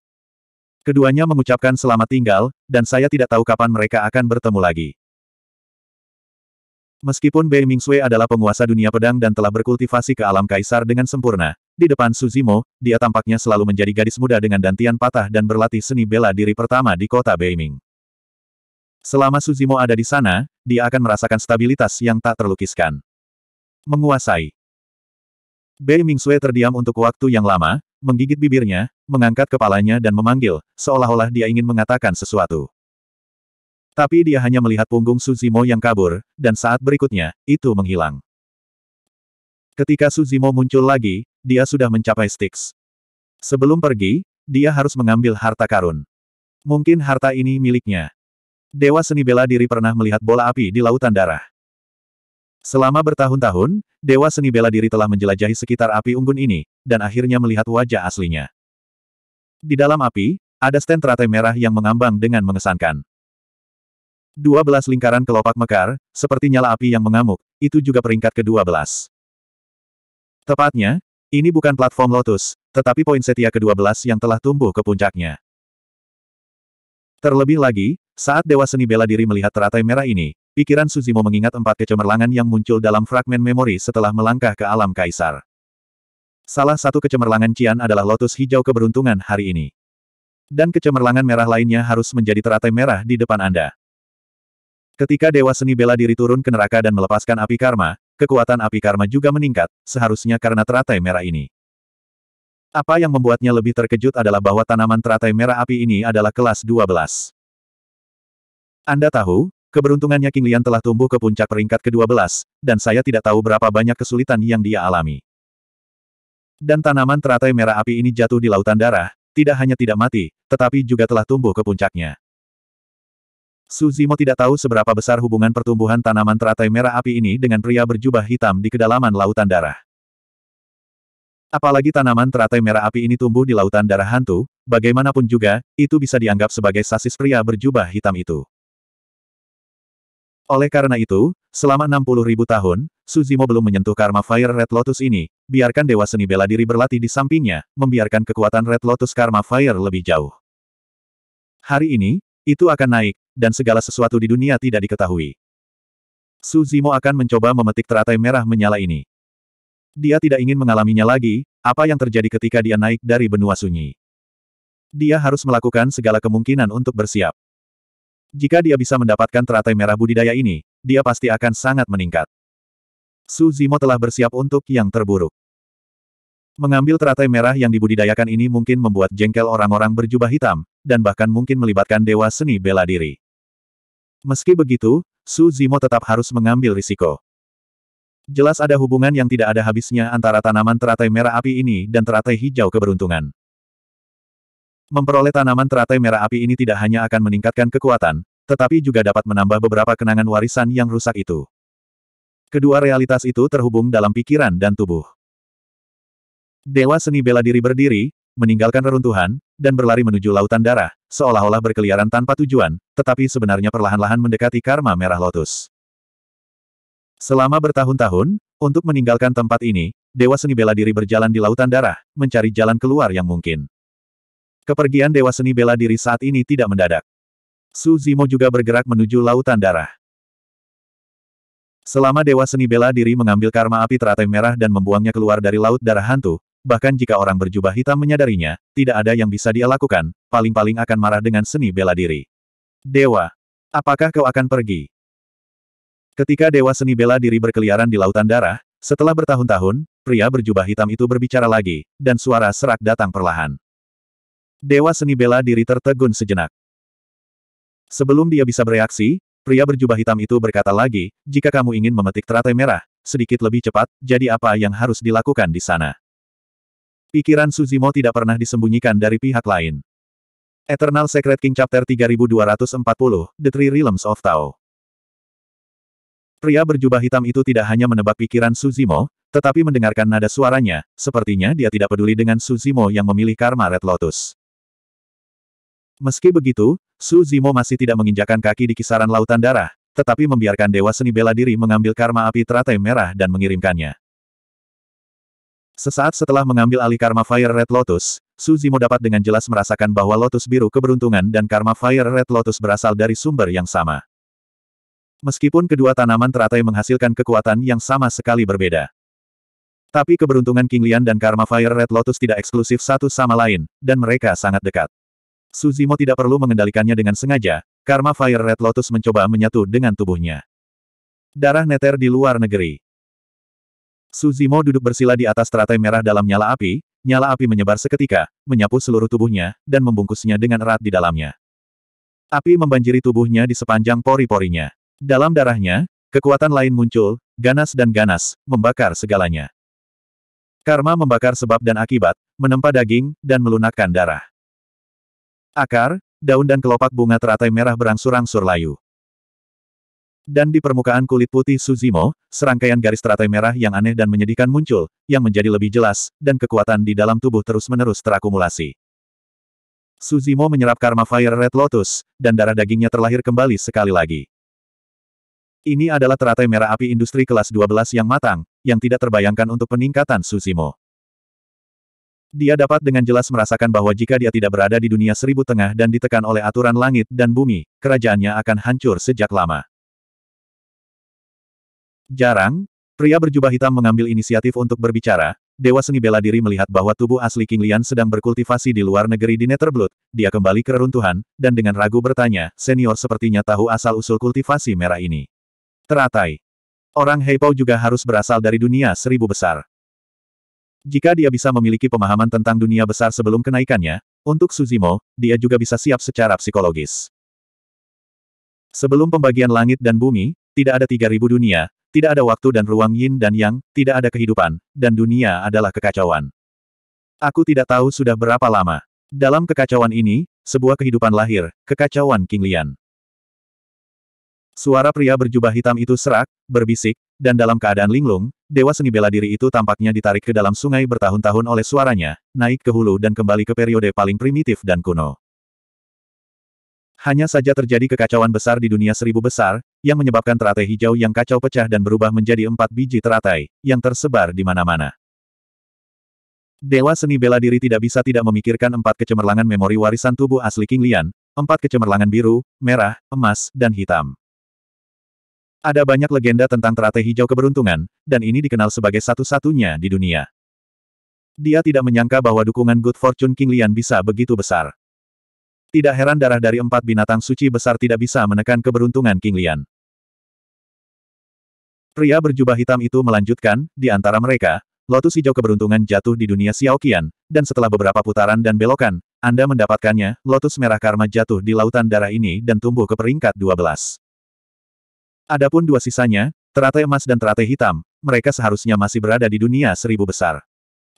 Keduanya mengucapkan selamat tinggal, dan saya tidak tahu kapan mereka akan bertemu lagi. Meskipun Bei Mingxue adalah penguasa dunia pedang dan telah berkultivasi ke alam kaisar dengan sempurna, di depan Suzimo, dia tampaknya selalu menjadi gadis muda dengan dantian patah dan berlatih seni bela diri pertama di kota Beiming. Selama Suzimo ada di sana, dia akan merasakan stabilitas yang tak terlukiskan. Menguasai. Bei Mingxue terdiam untuk waktu yang lama, menggigit bibirnya, mengangkat kepalanya dan memanggil, seolah-olah dia ingin mengatakan sesuatu. Tapi dia hanya melihat punggung Suzimo yang kabur, dan saat berikutnya, itu menghilang. Ketika Suzimo muncul lagi, dia sudah mencapai Styx. Sebelum pergi, dia harus mengambil harta karun. Mungkin harta ini miliknya. Dewa seni bela diri pernah melihat bola api di lautan darah. Selama bertahun-tahun, Dewa seni bela diri telah menjelajahi sekitar api unggun ini, dan akhirnya melihat wajah aslinya. Di dalam api, ada stand teratai merah yang mengambang dengan mengesankan. Dua belas lingkaran kelopak mekar, seperti nyala api yang mengamuk, itu juga peringkat ke-12. Tepatnya, ini bukan platform lotus, tetapi poin setia ke-12 yang telah tumbuh ke puncaknya. Terlebih lagi, saat Dewa Seni Bela Diri melihat teratai merah ini, pikiran Suzimo mengingat empat kecemerlangan yang muncul dalam fragmen memori setelah melangkah ke alam kaisar. Salah satu kecemerlangan Cian adalah lotus hijau keberuntungan hari ini. Dan kecemerlangan merah lainnya harus menjadi teratai merah di depan Anda. Ketika Dewa Seni Bela Diri turun ke neraka dan melepaskan api karma, kekuatan api karma juga meningkat, seharusnya karena teratai merah ini. Apa yang membuatnya lebih terkejut adalah bahwa tanaman teratai merah api ini adalah kelas 12. Anda tahu, keberuntungannya King Lian telah tumbuh ke puncak peringkat ke-12, dan saya tidak tahu berapa banyak kesulitan yang dia alami. Dan tanaman teratai merah api ini jatuh di lautan darah, tidak hanya tidak mati, tetapi juga telah tumbuh ke puncaknya. Suzimo tidak tahu seberapa besar hubungan pertumbuhan tanaman teratai merah api ini dengan pria berjubah hitam di kedalaman lautan darah. Apalagi tanaman teratai merah api ini tumbuh di lautan darah hantu, bagaimanapun juga, itu bisa dianggap sebagai sasis pria berjubah hitam itu. Oleh karena itu, selama 60 ribu tahun, Suzimo belum menyentuh karma Fire Red Lotus ini, biarkan Dewa Seni Bela Diri berlatih di sampingnya, membiarkan kekuatan Red Lotus Karma Fire lebih jauh. Hari ini, itu akan naik, dan segala sesuatu di dunia tidak diketahui. Suzimo akan mencoba memetik teratai merah menyala ini. Dia tidak ingin mengalaminya lagi, apa yang terjadi ketika dia naik dari benua sunyi. Dia harus melakukan segala kemungkinan untuk bersiap. Jika dia bisa mendapatkan teratai merah budidaya ini, dia pasti akan sangat meningkat. Su Zimo telah bersiap untuk yang terburuk. Mengambil teratai merah yang dibudidayakan ini mungkin membuat jengkel orang-orang berjubah hitam, dan bahkan mungkin melibatkan dewa seni bela diri. Meski begitu, Su Zimo tetap harus mengambil risiko. Jelas ada hubungan yang tidak ada habisnya antara tanaman teratai merah api ini dan teratai hijau keberuntungan. Memperoleh tanaman teratai merah api ini tidak hanya akan meningkatkan kekuatan, tetapi juga dapat menambah beberapa kenangan warisan yang rusak itu. Kedua realitas itu terhubung dalam pikiran dan tubuh. Dewa seni bela diri berdiri, meninggalkan reruntuhan, dan berlari menuju lautan darah, seolah-olah berkeliaran tanpa tujuan, tetapi sebenarnya perlahan-lahan mendekati karma merah lotus. Selama bertahun-tahun, untuk meninggalkan tempat ini, Dewa Seni Bela Diri berjalan di lautan darah, mencari jalan keluar yang mungkin. Kepergian Dewa Seni Bela Diri saat ini tidak mendadak. Su Zimo juga bergerak menuju Lautan Darah. Selama Dewa Seni Bela Diri mengambil karma api teratai merah dan membuangnya keluar dari Laut Darah Hantu, bahkan jika orang berjubah hitam menyadarinya, tidak ada yang bisa dia lakukan, paling-paling akan marah dengan seni bela diri. Dewa, apakah kau akan pergi? Ketika Dewa Seni Bela Diri berkeliaran di Lautan Darah, setelah bertahun-tahun, pria berjubah hitam itu berbicara lagi, dan suara serak datang perlahan. Dewa seni bela diri tertegun sejenak. Sebelum dia bisa bereaksi, pria berjubah hitam itu berkata lagi, jika kamu ingin memetik teratai merah, sedikit lebih cepat, jadi apa yang harus dilakukan di sana? Pikiran Suzimo tidak pernah disembunyikan dari pihak lain. Eternal Secret King Chapter 3240, The Three Realms of Tao. Pria berjubah hitam itu tidak hanya menebak pikiran Suzimo, tetapi mendengarkan nada suaranya, sepertinya dia tidak peduli dengan Suzimo yang memilih karma Red Lotus. Meski begitu, Su Zimo masih tidak menginjakan kaki di kisaran lautan darah, tetapi membiarkan Dewa Seni Bela Diri mengambil karma api teratai merah dan mengirimkannya. Sesaat setelah mengambil alih karma Fire Red Lotus, Su Zimo dapat dengan jelas merasakan bahwa Lotus Biru keberuntungan dan karma Fire Red Lotus berasal dari sumber yang sama. Meskipun kedua tanaman teratai menghasilkan kekuatan yang sama sekali berbeda. Tapi keberuntungan King Lian dan karma Fire Red Lotus tidak eksklusif satu sama lain, dan mereka sangat dekat. Suzimo tidak perlu mengendalikannya dengan sengaja, karma Fire Red Lotus mencoba menyatu dengan tubuhnya. Darah neter di luar negeri. Suzimo duduk bersila di atas teratai merah dalam nyala api, nyala api menyebar seketika, menyapu seluruh tubuhnya, dan membungkusnya dengan erat di dalamnya. Api membanjiri tubuhnya di sepanjang pori-porinya. Dalam darahnya, kekuatan lain muncul, ganas dan ganas, membakar segalanya. Karma membakar sebab dan akibat, menempa daging, dan melunakkan darah. Akar, daun dan kelopak bunga teratai merah berangsur-angsur layu. Dan di permukaan kulit putih Suzimo, serangkaian garis teratai merah yang aneh dan menyedihkan muncul, yang menjadi lebih jelas, dan kekuatan di dalam tubuh terus-menerus terakumulasi. Suzimo menyerap karma Fire Red Lotus, dan darah dagingnya terlahir kembali sekali lagi. Ini adalah teratai merah api industri kelas 12 yang matang, yang tidak terbayangkan untuk peningkatan Suzimo. Dia dapat dengan jelas merasakan bahwa jika dia tidak berada di dunia seribu tengah dan ditekan oleh aturan langit dan bumi, kerajaannya akan hancur sejak lama. Jarang, pria berjubah hitam mengambil inisiatif untuk berbicara, Dewa Seni Bela Diri melihat bahwa tubuh asli King Lian sedang berkultivasi di luar negeri di Netherblood, dia kembali ke reruntuhan, dan dengan ragu bertanya, senior sepertinya tahu asal-usul kultivasi merah ini. Teratai. Orang Heipau juga harus berasal dari dunia seribu besar. Jika dia bisa memiliki pemahaman tentang dunia besar sebelum kenaikannya, untuk Suzimo, dia juga bisa siap secara psikologis. Sebelum pembagian langit dan bumi, tidak ada 3000 dunia, tidak ada waktu dan ruang yin dan yang, tidak ada kehidupan, dan dunia adalah kekacauan. Aku tidak tahu sudah berapa lama. Dalam kekacauan ini, sebuah kehidupan lahir, kekacauan King Lian. Suara pria berjubah hitam itu serak, berbisik, dan dalam keadaan linglung, dewa seni bela diri itu tampaknya ditarik ke dalam sungai bertahun-tahun oleh suaranya, naik ke hulu dan kembali ke periode paling primitif dan kuno. Hanya saja terjadi kekacauan besar di dunia seribu besar, yang menyebabkan teratai hijau yang kacau pecah dan berubah menjadi empat biji teratai, yang tersebar di mana-mana. Dewa seni bela diri tidak bisa tidak memikirkan empat kecemerlangan memori warisan tubuh asli King Lian, empat kecemerlangan biru, merah, emas, dan hitam. Ada banyak legenda tentang teratai hijau keberuntungan, dan ini dikenal sebagai satu-satunya di dunia. Dia tidak menyangka bahwa dukungan Good Fortune King Lian bisa begitu besar. Tidak heran darah dari empat binatang suci besar tidak bisa menekan keberuntungan King Lian. Pria berjubah hitam itu melanjutkan, di antara mereka, lotus hijau keberuntungan jatuh di dunia Xiaoqian, dan setelah beberapa putaran dan belokan, Anda mendapatkannya, lotus merah karma jatuh di lautan darah ini dan tumbuh ke peringkat 12. Adapun dua sisanya, teratai emas dan teratai hitam, mereka seharusnya masih berada di dunia seribu besar.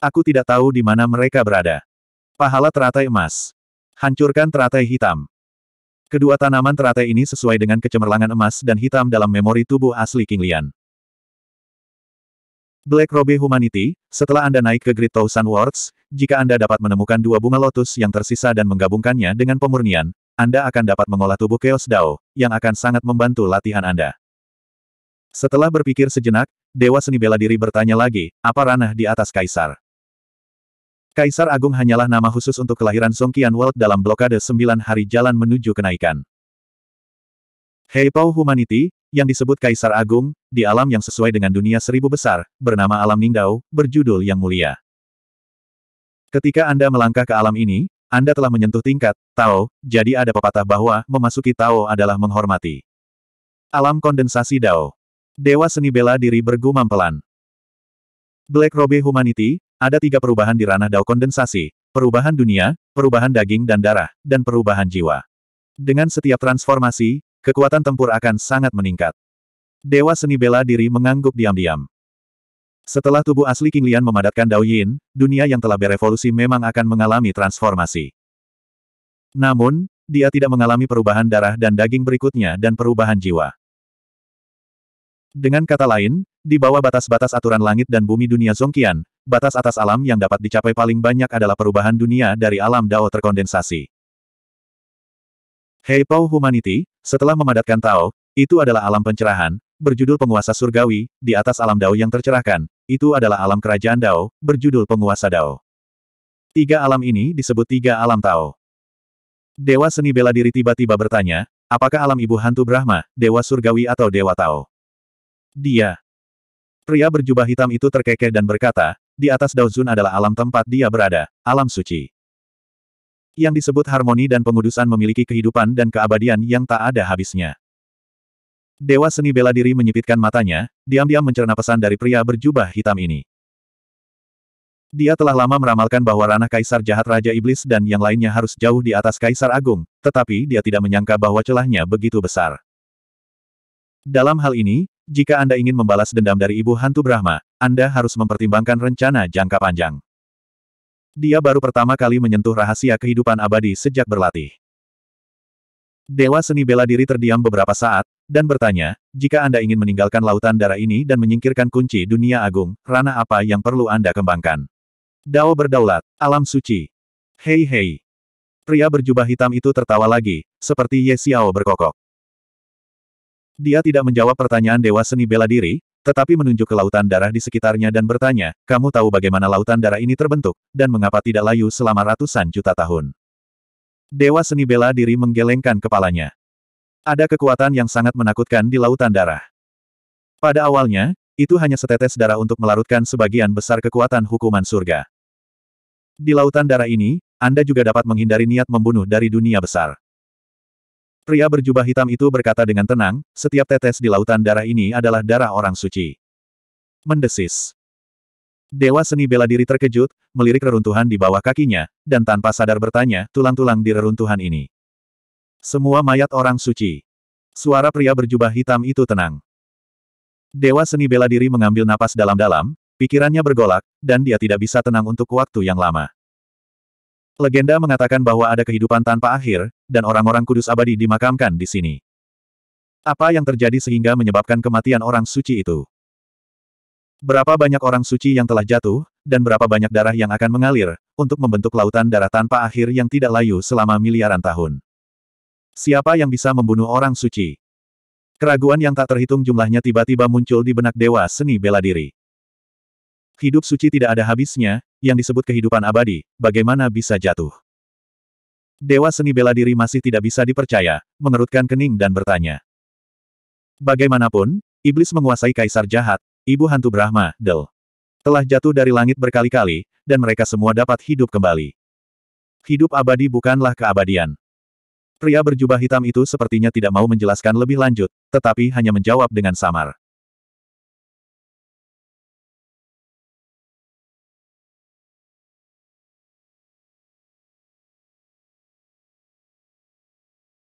Aku tidak tahu di mana mereka berada. Pahala teratai emas. Hancurkan teratai hitam. Kedua tanaman teratai ini sesuai dengan kecemerlangan emas dan hitam dalam memori tubuh asli King Lian. Black Robe Humanity, setelah Anda naik ke Great Thousand Words, jika Anda dapat menemukan dua bunga lotus yang tersisa dan menggabungkannya dengan pemurnian, anda akan dapat mengolah tubuh Chaos Dao, yang akan sangat membantu latihan Anda. Setelah berpikir sejenak, Dewa Seni Bela Diri bertanya lagi, apa ranah di atas Kaisar? Kaisar Agung hanyalah nama khusus untuk kelahiran Song Qian World dalam blokade sembilan hari jalan menuju kenaikan. Pau Humanity, yang disebut Kaisar Agung, di alam yang sesuai dengan dunia seribu besar, bernama Alam Ningdao, berjudul Yang Mulia. Ketika Anda melangkah ke alam ini, anda telah menyentuh tingkat, Tao, jadi ada pepatah bahwa memasuki Tao adalah menghormati. Alam kondensasi Dao. Dewa seni bela diri bergumam pelan. Black Robe Humanity, ada tiga perubahan di ranah Dao kondensasi, perubahan dunia, perubahan daging dan darah, dan perubahan jiwa. Dengan setiap transformasi, kekuatan tempur akan sangat meningkat. Dewa seni bela diri mengangguk diam-diam. Setelah tubuh asli King Lian memadatkan Dao Yin, dunia yang telah berevolusi memang akan mengalami transformasi. Namun, dia tidak mengalami perubahan darah dan daging berikutnya dan perubahan jiwa. Dengan kata lain, di bawah batas-batas aturan langit dan bumi dunia Zongkian, batas atas alam yang dapat dicapai paling banyak adalah perubahan dunia dari alam Dao terkondensasi. Hei Pau Humanity, setelah memadatkan Tao, itu adalah alam pencerahan, berjudul penguasa surgawi, di atas alam Dao yang tercerahkan, itu adalah alam kerajaan Dao, berjudul penguasa Dao. Tiga alam ini disebut tiga alam Tao. Dewa seni bela diri tiba-tiba bertanya, apakah alam ibu hantu Brahma, dewa surgawi atau dewa Tao? Dia. Pria berjubah hitam itu terkekeh dan berkata, di atas Daozun adalah alam tempat dia berada, alam suci. Yang disebut harmoni dan pengudusan memiliki kehidupan dan keabadian yang tak ada habisnya. Dewa seni bela diri menyipitkan matanya, diam-diam mencerna pesan dari pria berjubah hitam ini. Dia telah lama meramalkan bahwa ranah kaisar jahat Raja Iblis dan yang lainnya harus jauh di atas kaisar agung, tetapi dia tidak menyangka bahwa celahnya begitu besar. Dalam hal ini, jika Anda ingin membalas dendam dari ibu hantu Brahma, Anda harus mempertimbangkan rencana jangka panjang. Dia baru pertama kali menyentuh rahasia kehidupan abadi sejak berlatih. Dewa seni bela diri terdiam beberapa saat, dan bertanya, jika Anda ingin meninggalkan lautan darah ini dan menyingkirkan kunci dunia agung, ranah apa yang perlu Anda kembangkan? Dao berdaulat, alam suci. Hei hei. Pria berjubah hitam itu tertawa lagi, seperti Ye Xiao berkokok. Dia tidak menjawab pertanyaan Dewa Seni Bela Diri, tetapi menunjuk ke lautan darah di sekitarnya dan bertanya, kamu tahu bagaimana lautan darah ini terbentuk, dan mengapa tidak layu selama ratusan juta tahun. Dewa seni bela diri menggelengkan kepalanya. Ada kekuatan yang sangat menakutkan di lautan darah. Pada awalnya, itu hanya setetes darah untuk melarutkan sebagian besar kekuatan hukuman surga. Di lautan darah ini, Anda juga dapat menghindari niat membunuh dari dunia besar. Pria berjubah hitam itu berkata dengan tenang, setiap tetes di lautan darah ini adalah darah orang suci. Mendesis. Dewa seni bela diri terkejut, melirik reruntuhan di bawah kakinya, dan tanpa sadar bertanya, tulang-tulang di reruntuhan ini. Semua mayat orang suci. Suara pria berjubah hitam itu tenang. Dewa seni bela diri mengambil napas dalam-dalam, pikirannya bergolak, dan dia tidak bisa tenang untuk waktu yang lama. Legenda mengatakan bahwa ada kehidupan tanpa akhir, dan orang-orang kudus abadi dimakamkan di sini. Apa yang terjadi sehingga menyebabkan kematian orang suci itu? Berapa banyak orang suci yang telah jatuh, dan berapa banyak darah yang akan mengalir, untuk membentuk lautan darah tanpa akhir yang tidak layu selama miliaran tahun. Siapa yang bisa membunuh orang suci? Keraguan yang tak terhitung jumlahnya tiba-tiba muncul di benak dewa seni bela diri. Hidup suci tidak ada habisnya, yang disebut kehidupan abadi, bagaimana bisa jatuh? Dewa seni bela diri masih tidak bisa dipercaya, mengerutkan kening dan bertanya. Bagaimanapun, iblis menguasai kaisar jahat, ibu hantu Brahma, Del. Telah jatuh dari langit berkali-kali, dan mereka semua dapat hidup kembali. Hidup abadi bukanlah keabadian. Pria berjubah hitam itu sepertinya tidak mau menjelaskan lebih lanjut, tetapi hanya menjawab dengan samar.